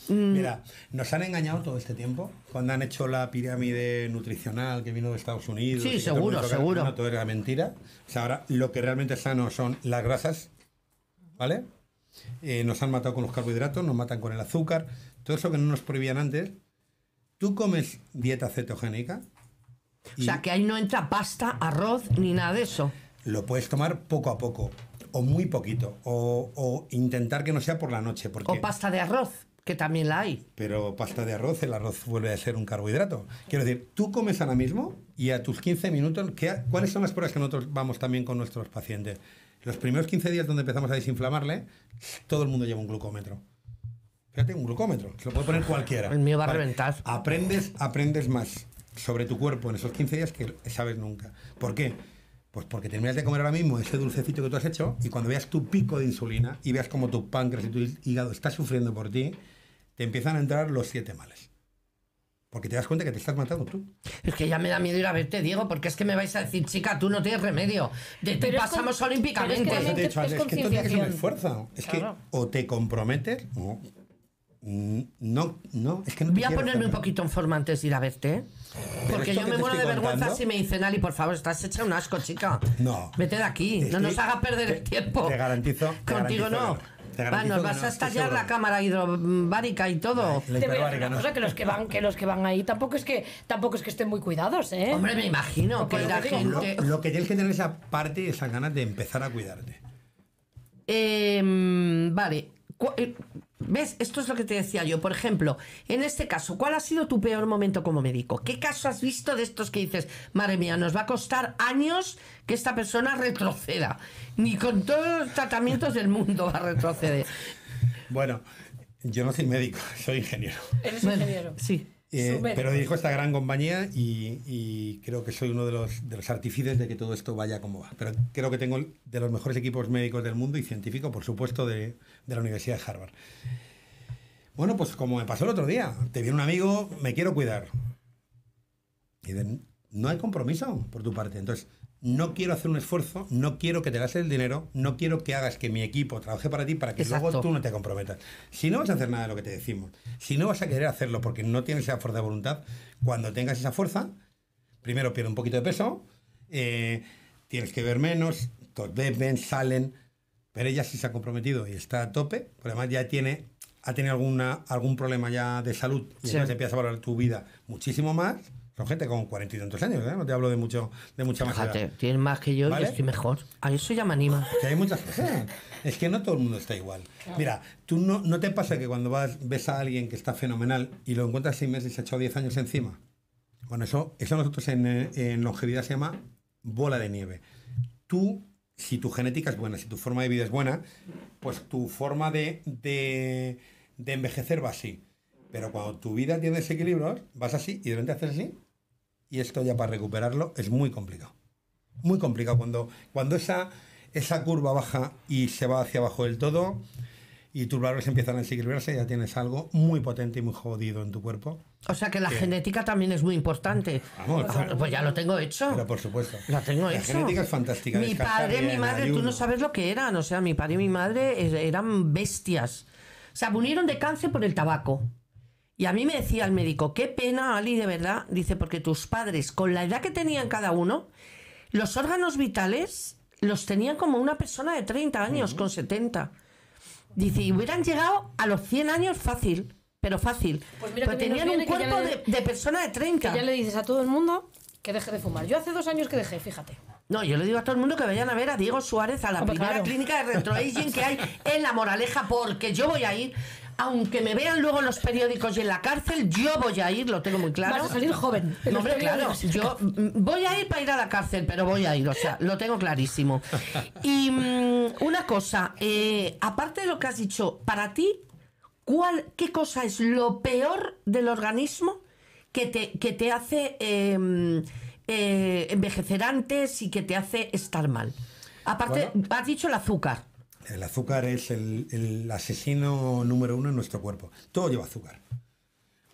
Mm. Mira, nos han engañado todo este tiempo cuando han hecho la pirámide nutricional que vino de Estados Unidos. Sí, seguro, seguro. todo era mentira. O sea, ahora lo que realmente es sano son las grasas, ¿vale? Eh, nos han matado con los carbohidratos, nos matan con el azúcar, todo eso que no nos prohibían antes. ¿Tú comes dieta cetogénica? O sea, que ahí no entra pasta, arroz ni nada de eso. Lo puedes tomar poco a poco, o muy poquito, o, intentar que no sea por la noche. Porque... O pasta de arroz que también la hay. Pero pasta de arroz, el arroz vuelve a ser un carbohidrato. Quiero decir, tú comes ahora mismo y a tus 15 minutos, ¿qué, ¿cuáles son las pruebas que nosotros vamos también con nuestros pacientes? Los primeros 15 días donde empezamos a desinflamarle, todo el mundo lleva un glucómetro. Fíjate, un glucómetro, se lo puede poner cualquiera. El mío va a reventar. Aprendes, aprendes más sobre tu cuerpo en esos 15 días que sabes nunca. ¿Por qué? Pues porque terminas de comer ahora mismo ese dulcecito que tú has hecho y cuando veas tu pico de insulina y veas como tu páncreas y tu hígado está sufriendo por ti, te empiezan a entrar los siete males. Porque te das cuenta que te estás matando tú. Es que ya me da miedo ir a verte, Diego, porque es que me vais a decir, chica, tú no tienes remedio. De te pasamos olímpicamente. es que, es, que que ser Es que o te comprometes o no, no, es que no Voy a ponerme un poquito en forma antes de ir a verte. ¿eh? Porque yo me muero de vergüenza si me dicen, Ali, por favor, estás hecha un asco, chica. No. Vete de aquí, no nos hagas perder el tiempo. Te garantizo. Contigo no. Bueno, vas a estallar la cámara hidrobárica y todo. que los que van, que los que van ahí tampoco es que tampoco es que estén muy cuidados, ¿eh? Hombre, me imagino que la gente. Lo, que tienes que tener esa parte y esas ganas de empezar a cuidarte. Em, vale, eh, ¿Ves? Esto es lo que te decía yo. Por ejemplo, en este caso, ¿cuál ha sido tu peor momento como médico? ¿Qué caso has visto de estos que dices, madre mía, nos va a costar años que esta persona retroceda? Ni con todos los tratamientos del mundo va a retroceder. Bueno, yo no soy médico, soy ingeniero. Eres ingeniero. sí. Eh, pero dirijo esta gran compañía y, creo que soy uno de los, de los artífices de que todo esto vaya como va. Pero creo que tengo de los mejores equipos médicos del mundo y científico, por supuesto, de, la Universidad de Harvard. Bueno, pues como me pasó el otro día, te viene un amigo, me quiero cuidar. Y no hay compromiso por tu parte. Entonces, no quiero hacer un esfuerzo, no quiero que te gastes el dinero, no quiero que hagas que mi equipo trabaje para ti para que luego tú no te comprometas. Si no vas a hacer nada de lo que te decimos, si no vas a querer hacerlo porque no tienes esa fuerza de voluntad, cuando tengas esa fuerza, primero pierde un poquito de peso, eh, tienes que ver menos, beben, salen, pero ella sí se ha comprometido y está a tope, por además ya tiene ha tenido alguna, algún problema ya de salud y ya a valorar tu vida muchísimo más son gente con cuarenta y tantos años, ¿eh? no te hablo de mucho de mucha más Fíjate, tienes más que yo y estoy mejor. A eso ya me anima. Que hay muchas cosas. Es que no todo el mundo está igual. Mira, tú no, no te pasa que cuando vas ves a alguien que está fenomenal y lo encuentras seis meses y se ha echado diez años encima. Bueno, eso, eso nosotros en, en longevidad se llama bola de nieve. Tú, si tu genética es buena, si tu forma de vida es buena, pues tu forma de, de, de envejecer va así pero cuando tu vida tiene desequilibrios, vas así y de repente haces así. Y esto ya para recuperarlo es muy complicado. Muy complicado. Cuando, cuando esa, esa curva baja y se va hacia abajo del todo y tus valores empiezan a desequilibrarse, ya tienes algo muy potente y muy jodido en tu cuerpo. O sea que la eh, genética también es muy importante. Vamos, pues ya lo tengo hecho. Pero por supuesto. la genética es fantástica. Mi padre, y mi madre, tú no sabes lo que eran. O sea, mi padre y mi madre eran bestias. Se abunieron de cáncer por el tabaco. Y a mí me decía el médico, qué pena, Ali, de verdad, dice, porque tus padres, con la edad que tenían cada uno, los órganos vitales los tenían como una persona de 30 años, con 70. Dice, y hubieran llegado a los 100 años fácil, pero fácil. Pues mira pero tenían un cuerpo de, persona de 30. ya le dices a todo el mundo que deje de fumar. Yo hace dos años que dejé, fíjate. No, yo le digo a todo el mundo que vayan a ver a Diego Suárez a la primera clínica de retroaging que hay en La Moraleja, porque yo voy a ir aunque me vean luego en los periódicos y en la cárcel, yo voy a ir, lo tengo muy claro. Vas a salir joven. hombre, claro, yo mm, voy a ir para ir a la cárcel, pero voy a ir, o sea, lo tengo clarísimo. Y mm, una cosa, eh, aparte de lo que has dicho, para ti, ¿cuál, ¿qué cosa es lo peor del organismo que te, que te hace em, eh, envejecer antes y que te hace estar mal? Aparte, has dicho el azúcar. El azúcar es el, asesino número uno en nuestro cuerpo. Todo lleva azúcar.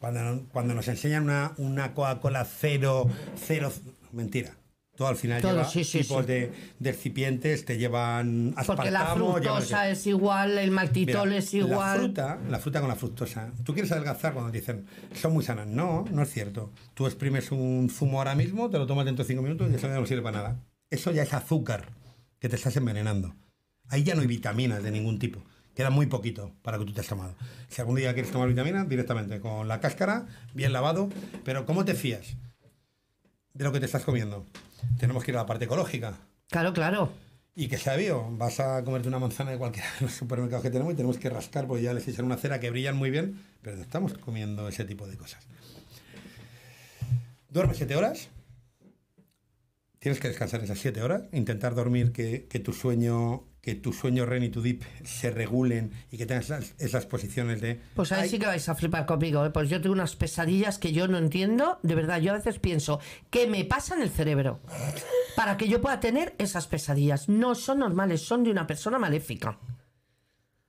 Cuando, nos enseñan una, una Coca-Cola cero, cero, mentira. Todo al final lleva tipos De, recipientes, te llevan aspartamo... Porque la fructosa es igual, el maltitol es igual... La fruta, con la fructosa. Tú quieres adelgazar cuando dicen, son muy sanas. No, no es cierto. Tú exprimes un zumo ahora mismo, te lo tomas dentro de cinco minutos y ya no sirve para nada. Eso ya es azúcar que te estás envenenando. Ahí ya no hay vitaminas de ningún tipo. Queda muy poquito para que tú te has tomado. Si algún día quieres tomar vitaminas, directamente con la cáscara, bien lavado. Pero ¿cómo te fías de lo que te estás comiendo? Tenemos que ir a la parte ecológica. Claro, claro. Y que sea bio. Vas a comerte una manzana de cualquiera supermercado que tenemos y tenemos que rascar porque ya les echan una cera que brillan muy bien, pero no estamos comiendo ese tipo de cosas. Duermes siete horas. Tienes que descansar esas siete horas. Intentar dormir que, que tu sueño que tus sueños Ren y tu DIP se regulen y que tengas esas, posiciones de... Pues ahí sí que vais a flipar conmigo, ¿eh? pues yo tengo unas pesadillas que yo no entiendo, de verdad, yo a veces pienso, ¿qué me pasa en el cerebro? Para que yo pueda tener esas pesadillas. No son normales, son de una persona maléfica. O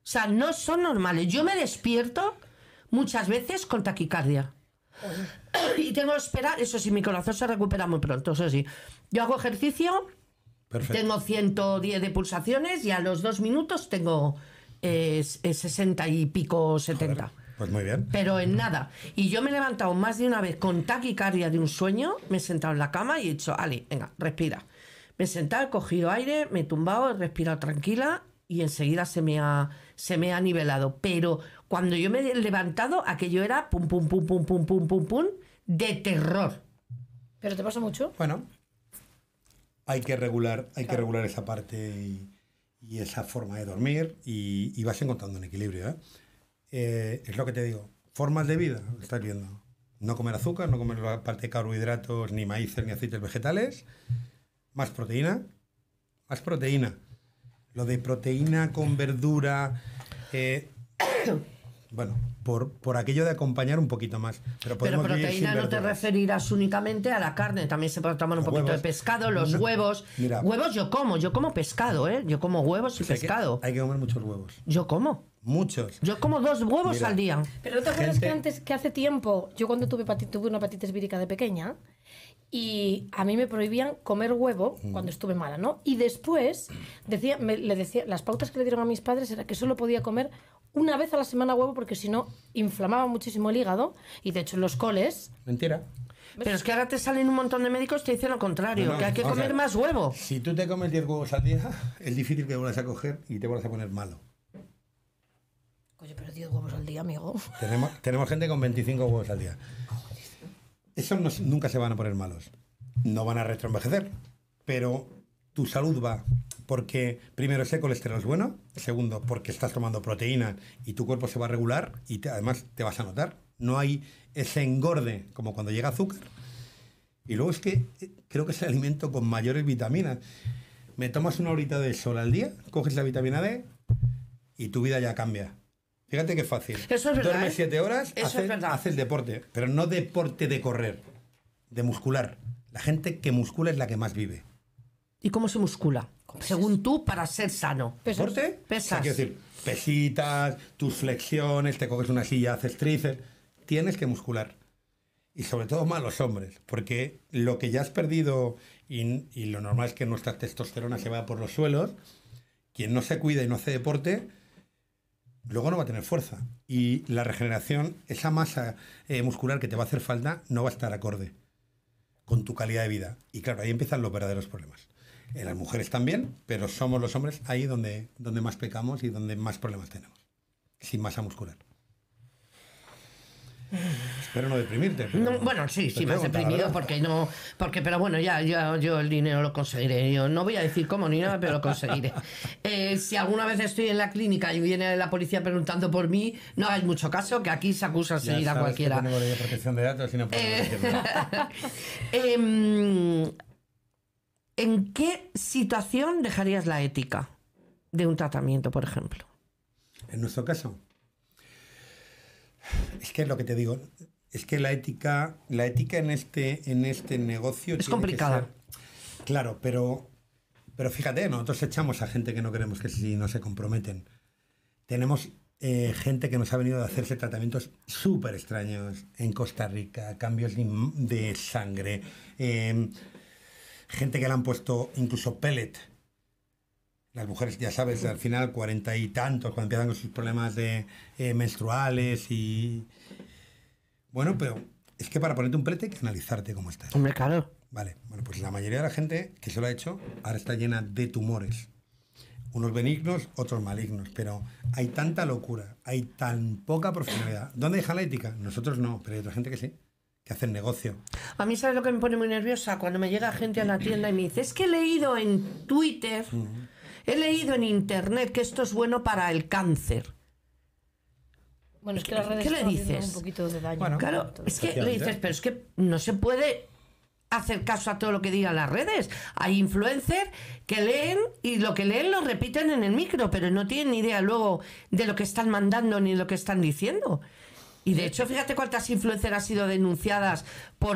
sea, no son normales. Yo me despierto muchas veces con taquicardia. Y tengo que esperar, eso sí, mi corazón se recupera muy pronto, eso sí. Yo hago ejercicio tengo 110 de pulsaciones y a los dos minutos tengo 60 eh, eh, y pico, 70. pues muy bien. Pero en nada. Y yo me he levantado más de una vez con taquicardia de un sueño, me he sentado en la cama y he dicho, Ali, venga, respira. Me he sentado, he cogido aire, me he tumbado, he respirado tranquila y enseguida se me ha, se me ha nivelado. Pero cuando yo me he levantado, aquello era pum, pum, pum, pum, pum, pum, pum, pum, de terror. ¿Pero te pasa mucho? Bueno, hay que regular, hay que regular esa parte y, esa forma de dormir y, vas encontrando un equilibrio. ¿eh? Eh, es lo que te digo, formas de vida, estás viendo. No comer azúcar, no comer la parte de carbohidratos, ni maíces, ni aceites vegetales. Más proteína, más proteína. Lo de proteína con verdura... Eh, bueno, por, por aquello de acompañar un poquito más. Pero, proteína no te referirás únicamente a la carne, también se puede tomar un poquito de pescado, los huevos. Mira. huevos yo como, yo como pescado, ¿eh? Yo como huevos y pescado. hay que comer muchos huevos. Yo como. Muchos. Yo como dos huevos al día. Pero te acuerdas que antes, que hace tiempo, yo cuando tuve, una hepatitis vírica de pequeña, y a mí me prohibían comer huevo mm. cuando estuve mala, ¿no? Y después decía, le decía, las pautas que le dieron a mis padres era que solo podía comer una vez a la semana huevo porque si no inflamaba muchísimo el hígado y de hecho en los coles... Mentira. Pero es que ahora te salen un montón de médicos que dicen lo contrario, que hay que comer más huevo. Si tú te comes 10 huevos al día, es difícil que vuelvas a coger y te vuelvas a poner malo. Oye, pero 10 huevos al día, amigo. Tenemos, gente con 25 huevos al día. Esos nunca se van a poner malos. No van a retroenvejecer, pero tu salud va porque primero ese colesterol es bueno, segundo porque estás tomando proteínas y tu cuerpo se va a regular y además te vas a notar. No hay ese engorde como cuando llega azúcar. Y luego es que eh, creo que es el alimento con mayores vitaminas. Me tomas una horita de sol al día, coges la vitamina D y tu vida ya cambia. Fíjate qué fácil. Eso es Duermes ¿eh? siete horas, haces, haces deporte, pero no deporte de correr, de muscular. La gente que muscula es la que más vive. ¿Y cómo se muscula? Según tú, para ser sano. ¿Deporte? Pesas. decir, pesitas, tus flexiones, te coges una silla, haces tríceps. Tienes que muscular. Y sobre todo más los hombres, porque lo que ya has perdido, y, lo normal es que nuestra testosterona se va por los suelos, quien no se cuida y no hace deporte, luego no va a tener fuerza. Y la regeneración, esa masa eh, muscular que te va a hacer falta, no va a estar acorde con tu calidad de vida. Y claro, ahí empiezan los verdaderos problemas. En eh, las mujeres también, pero somos los hombres ahí donde, donde más pecamos y donde más problemas tenemos. Sin masa muscular. Espero no deprimirte. bueno, sí, sí, me has deprimido porque no. Porque, pero bueno, ya, yo el dinero lo conseguiré. Yo no voy a decir cómo ni nada, pero lo conseguiré. Eh, si alguna vez estoy en la clínica y viene la policía preguntando por mí, no hagáis mucho caso, que aquí se acusa enseguida a cualquiera. eh, ¿en qué situación dejarías la ética de un tratamiento, por ejemplo? En nuestro caso. Es que es lo que te digo. Es que la ética, la ética en este, en este negocio es complicada. Claro, pero, pero fíjate, nosotros echamos a gente que no queremos que si no se comprometen. Tenemos eh, gente que nos ha venido a hacerse tratamientos súper extraños en Costa Rica, cambios de, sangre. Em, gente que le han puesto incluso pellet. Las mujeres, ya sabes, al final cuarenta y tantos, cuando empiezan con sus problemas de, eh, menstruales y... Bueno, pero es que para ponerte un pellet hay que analizarte cómo estás. Un mercado. Vale, bueno, pues la mayoría de la gente que se lo ha hecho ahora está llena de tumores. Unos benignos, otros malignos, pero hay tanta locura, hay tan poca profesionalidad. ¿Dónde deja la ética? Nosotros no, pero hay otra gente que sí. Hacer negocio. A mí, ¿sabes lo que me pone muy nerviosa? Cuando me llega gente a la tienda y me dice, es que he leído en Twitter, he leído en Internet que esto es bueno para el cáncer. Bueno, es que ¿Qué le dices? Un poquito de daño. claro, es que le dices, pero es que no se puede hacer caso a todo lo que digan las redes. Hay influencers que leen y lo que leen lo repiten en el micro, pero no tienen ni idea luego de lo que están mandando ni lo que están diciendo. Y de hecho, fíjate cuántas influencers han sido denunciadas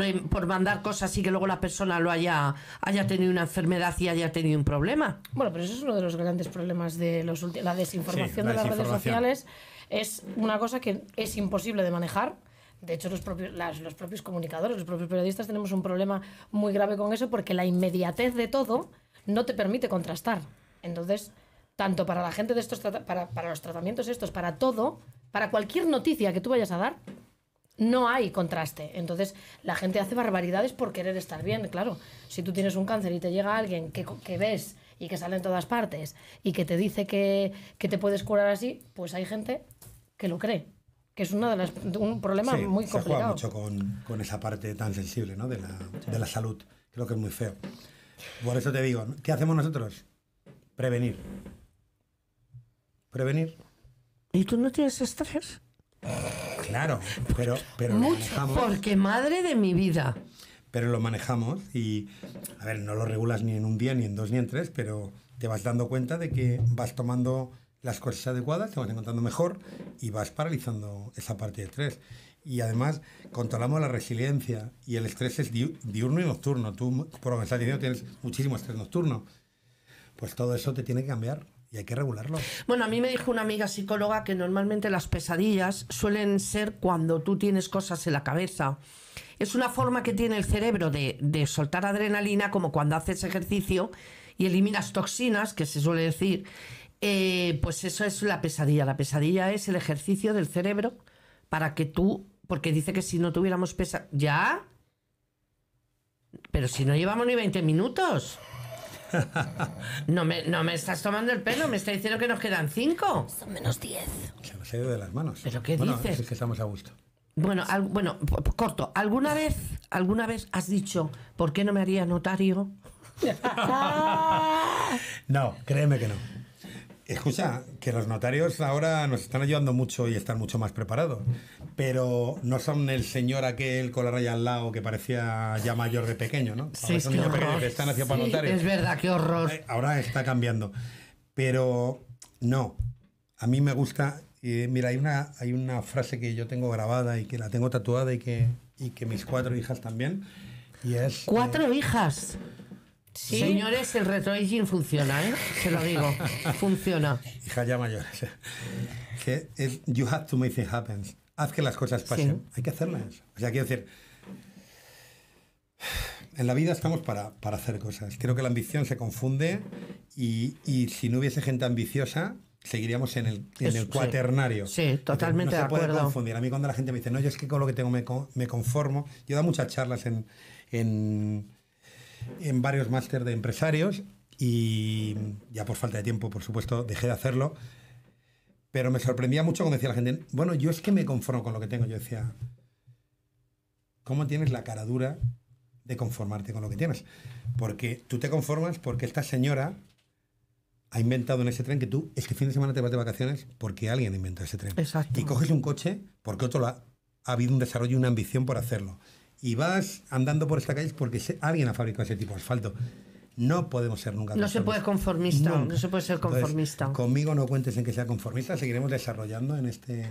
em, por, mandar cosas y que luego la persona lo haya, haya tenido una enfermedad y haya tenido un problema. Bueno, pero eso es uno de los grandes problemas de los la desinformación de las redes sociales. Es una cosa que es imposible de manejar. De hecho, los propios, los propios comunicadores, los propios periodistas tenemos un problema muy grave con eso porque la inmediatez de todo no te permite contrastar. Entonces, tanto para la gente de estos, para, para los tratamientos estos, para todo, para cualquier noticia que tú vayas a dar, no hay contraste. Entonces, la gente hace barbaridades por querer estar bien. Claro, si tú tienes un cáncer y te llega alguien que, que ves y que sale en todas partes y que te dice que, que, te puedes curar así, pues hay gente que lo cree. Que es una de las, un problema muy complicado. Se juega mucho con, con, esa parte tan sensible ¿no? de, la, de la salud. Creo que es muy feo. Por eso te digo, ¿qué hacemos nosotros? Prevenir prevenir. ¿Y tú no tienes estrés? Claro, pero, pero Mucho, Porque madre de mi vida. Pero lo manejamos y, a ver, no lo regulas ni en un día, ni en dos, ni en tres, pero te vas dando cuenta de que vas tomando las cosas adecuadas, te vas encontrando mejor y vas paralizando esa parte de estrés. Y además controlamos la resiliencia y el estrés es diurno y nocturno. Tú, por lo que estás diciendo, tienes muchísimo estrés nocturno. Pues todo eso te tiene que cambiar y hay que regularlo. Bueno, a mí me dijo una amiga psicóloga que normalmente las pesadillas suelen ser cuando tú tienes cosas en la cabeza. Es una forma que tiene el cerebro de, soltar adrenalina, como cuando haces ejercicio y eliminas toxinas, que se suele decir. Eh, pues eso es la pesadilla. La pesadilla es el ejercicio del cerebro para que tú, porque dice que si no tuviéramos pesa ya, pero si no llevamos ni 20 minutos no, me, no me estás tomando el pelo, me está diciendo que nos quedan cinco. Son menos diez. Se nos ha ido de las manos. ¿Pero qué dices? Es que estamos a gusto. Bueno, bueno, corto. ¿Alguna vez, alguna vez has dicho, ¿por qué no me haría notario? no, créeme que no. Escucha, que los notarios ahora nos están ayudando mucho y están mucho más preparados, pero no son el señor aquel con la raya al lado que parecía ya mayor de pequeño, ¿no? Sí, es que que están haciendo para notarios. Es verdad, qué horror. Eh, ahora está cambiando, pero no. A mí me gusta. mira, hay una, hay una frase que yo tengo grabada y que la tengo tatuada y que, y que mis cuatro hijas también. Y es, cuatro eh, hijas. Señores, el retroaging funciona, ¿eh? Se lo digo, funciona. Hija ya mayor. Que you have to make things happen. Haz que las cosas pasen. Hay que hacerlas. O sea, quiero decir, en la vida estamos para, hacer cosas. Creo que la ambición se confunde y, si no hubiese gente ambiciosa, seguiríamos en el, cuaternario. Sí, totalmente totalmente acuerdo. no se puede confundir. A mí cuando la gente me dice, no, yo es que con lo que tengo me, conformo, yo he dado muchas charlas en en varios máster de empresarios y ya por falta de tiempo, por supuesto, dejé de hacerlo. Pero me sorprendía mucho cuando decía la gente, bueno, yo es que me conformo con lo que tengo. Yo decía, ¿cómo tienes la cara dura de conformarte con lo que tienes? Porque tú te conformas porque esta señora ha inventado en ese tren que tú este fin de semana te vas de vacaciones porque alguien inventó ese tren. Exacto. Y coges un coche porque otro ha habido un desarrollo y una ambición por hacerlo y vas andando por esta calle porque alguien ha fabricado ese tipo de asfalto. No podemos ser nunca. No se puede conformista, no se puede ser conformista. conmigo no cuentes en que sea conformista, seguiremos desarrollando en este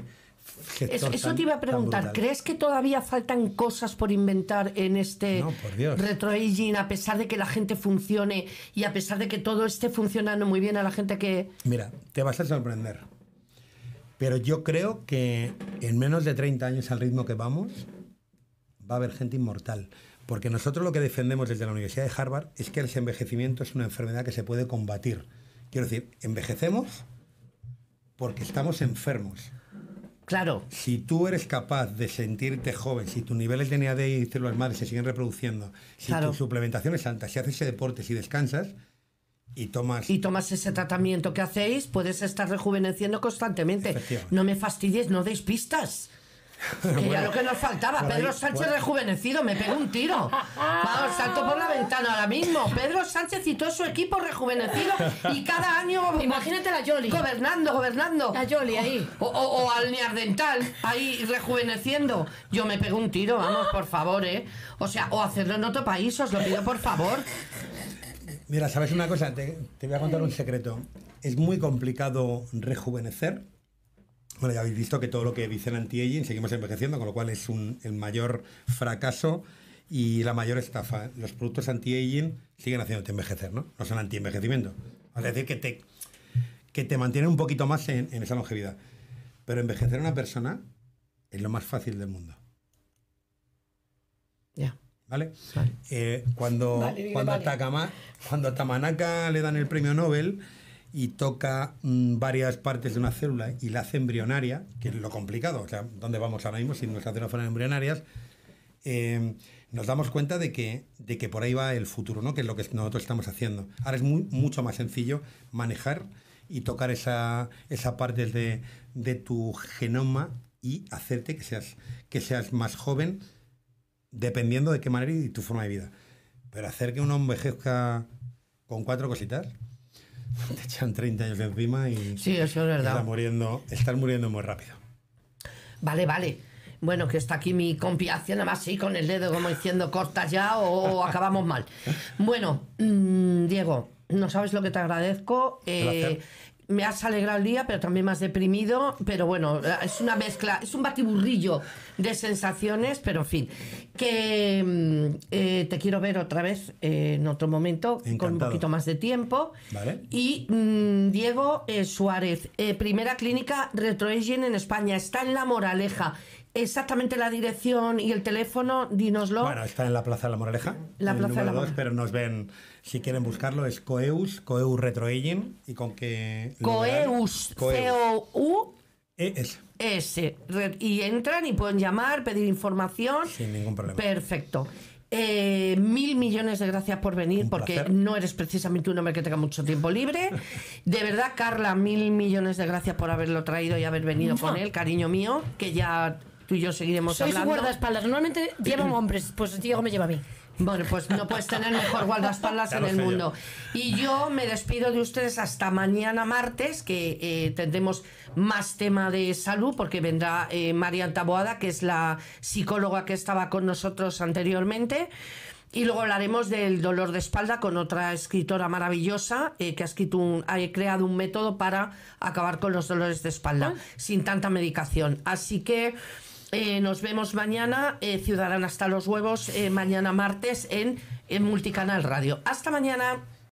eso, eso te iba a preguntar, ¿crees que todavía faltan cosas por inventar en este no, retroaging a pesar de que la gente funcione y a pesar de que todo esté funcionando muy bien a la gente que... Mira, te vas a sorprender, pero yo creo que en menos de 30 años al ritmo que vamos, va a haber gente inmortal. Porque nosotros lo que defendemos desde la Universidad de Harvard es que el envejecimiento es una enfermedad que se puede combatir. Quiero decir, envejecemos porque estamos enfermos. Claro. Si tú eres capaz de sentirte joven, si tus niveles de NAD y células madres se siguen reproduciendo, si tu suplementación es alta, si haces ese deporte, si descansas, y tomas... Y tomas ese tratamiento que hacéis, puedes estar rejuveneciendo constantemente. No me fastidies, no deis pistas. Que ya lo que nos faltaba, Pedro Sánchez rejuvenecido, me pegó un tiro. Vamos, salto por la ventana ahora mismo. Pedro Sánchez y todo su equipo rejuvenecido y cada año. Imagínate la Yoli Gobernando, gobernando. La Yoli ahí. O, al Neardental, ahí rejuveneciendo. Yo me pego un tiro, vamos, por favor, ¿eh? O sea, o hacerlo en otro país, os lo pido por favor. Mira, ¿sabes una cosa? te voy a contar un secreto. Es muy complicado rejuvenecer bueno, ya habéis visto que todo lo que dicen anti-aging seguimos envejeciendo, con lo cual es un, el mayor fracaso y la mayor estafa. Los productos anti-aging siguen haciéndote envejecer, ¿no? No son anti-envejecimiento. Es decir, que te, que te mantienen un poquito más en, esa longevidad. Pero envejecer a una persona es lo más fácil del mundo. Ya. ¿Vale? Eh, cuando, cuando, cuando a Tamanaka le dan el premio Nobel, y toca mm, varias partes de una célula y la hace embrionaria, que es lo complicado, o sea, ¿dónde vamos ahora mismo si nuestras células fueran embrionarias? Em, nos damos cuenta de que, por ahí va el futuro, ¿no? que es lo que nosotros estamos haciendo. Ahora es mucho más sencillo manejar y tocar esa, esa parte de, tu genoma y hacerte que seas, que seas más joven, dependiendo de qué manera y tu forma de vida. Pero hacer que uno envejezca con cuatro cositas, te echan 30 años encima y. Sí, eso es verdad. muriendo, muriendo muy rápido. Vale, vale. Bueno, que está aquí mi compi haciendo más así con el dedo, como diciendo corta ya o acabamos mal. Bueno, mm, Diego, no sabes lo que te agradezco. Eh, me has alegrado el día, pero también me has deprimido. Pero bueno, es una mezcla, es un batiburrillo de sensaciones, pero en fin. Que mm, eh, te quiero ver otra vez eh, en otro momento, con un poquito más de tiempo. Vale. Y mm, Diego eh, Suárez, primera clínica Retroaging en España, está en La Moraleja. Exactamente la dirección y el teléfono, dinoslo. Bueno, está en la Plaza de la Moraleja. La Plaza de la Moraleja. Pero nos ven si quieren buscarlo es Coeus, Coeus Retroaging y con que... Coeus, C-O-U. ES. S. Y entran y pueden llamar, pedir información. Sin ningún problema. Perfecto. Eh, mil millones de gracias por venir, porque no eres precisamente un hombre que tenga mucho tiempo libre. De verdad, Carla, mil millones de gracias por haberlo traído y haber venido con él, cariño mío, que ya tú y yo seguiremos hablando. hablando. Soy guardaespaldas. Normalmente llevan hombres, pues Diego me lleva a mí. Bueno, pues no puedes tener mejor guardaespaldas en el mundo. Y yo me despido de ustedes hasta mañana martes, que eh, tendremos más tema de salud, porque vendrá eh, María Taboada, que es la psicóloga que estaba con nosotros anteriormente. Y luego hablaremos del dolor de espalda con otra escritora maravillosa eh, que ha, escrito creado un método para acabar con los dolores de espalda sin tanta medicación. Así que eh, nos vemos mañana, eh, Ciudadana hasta los huevos, eh, mañana martes en Multicanal Radio. Hasta mañana.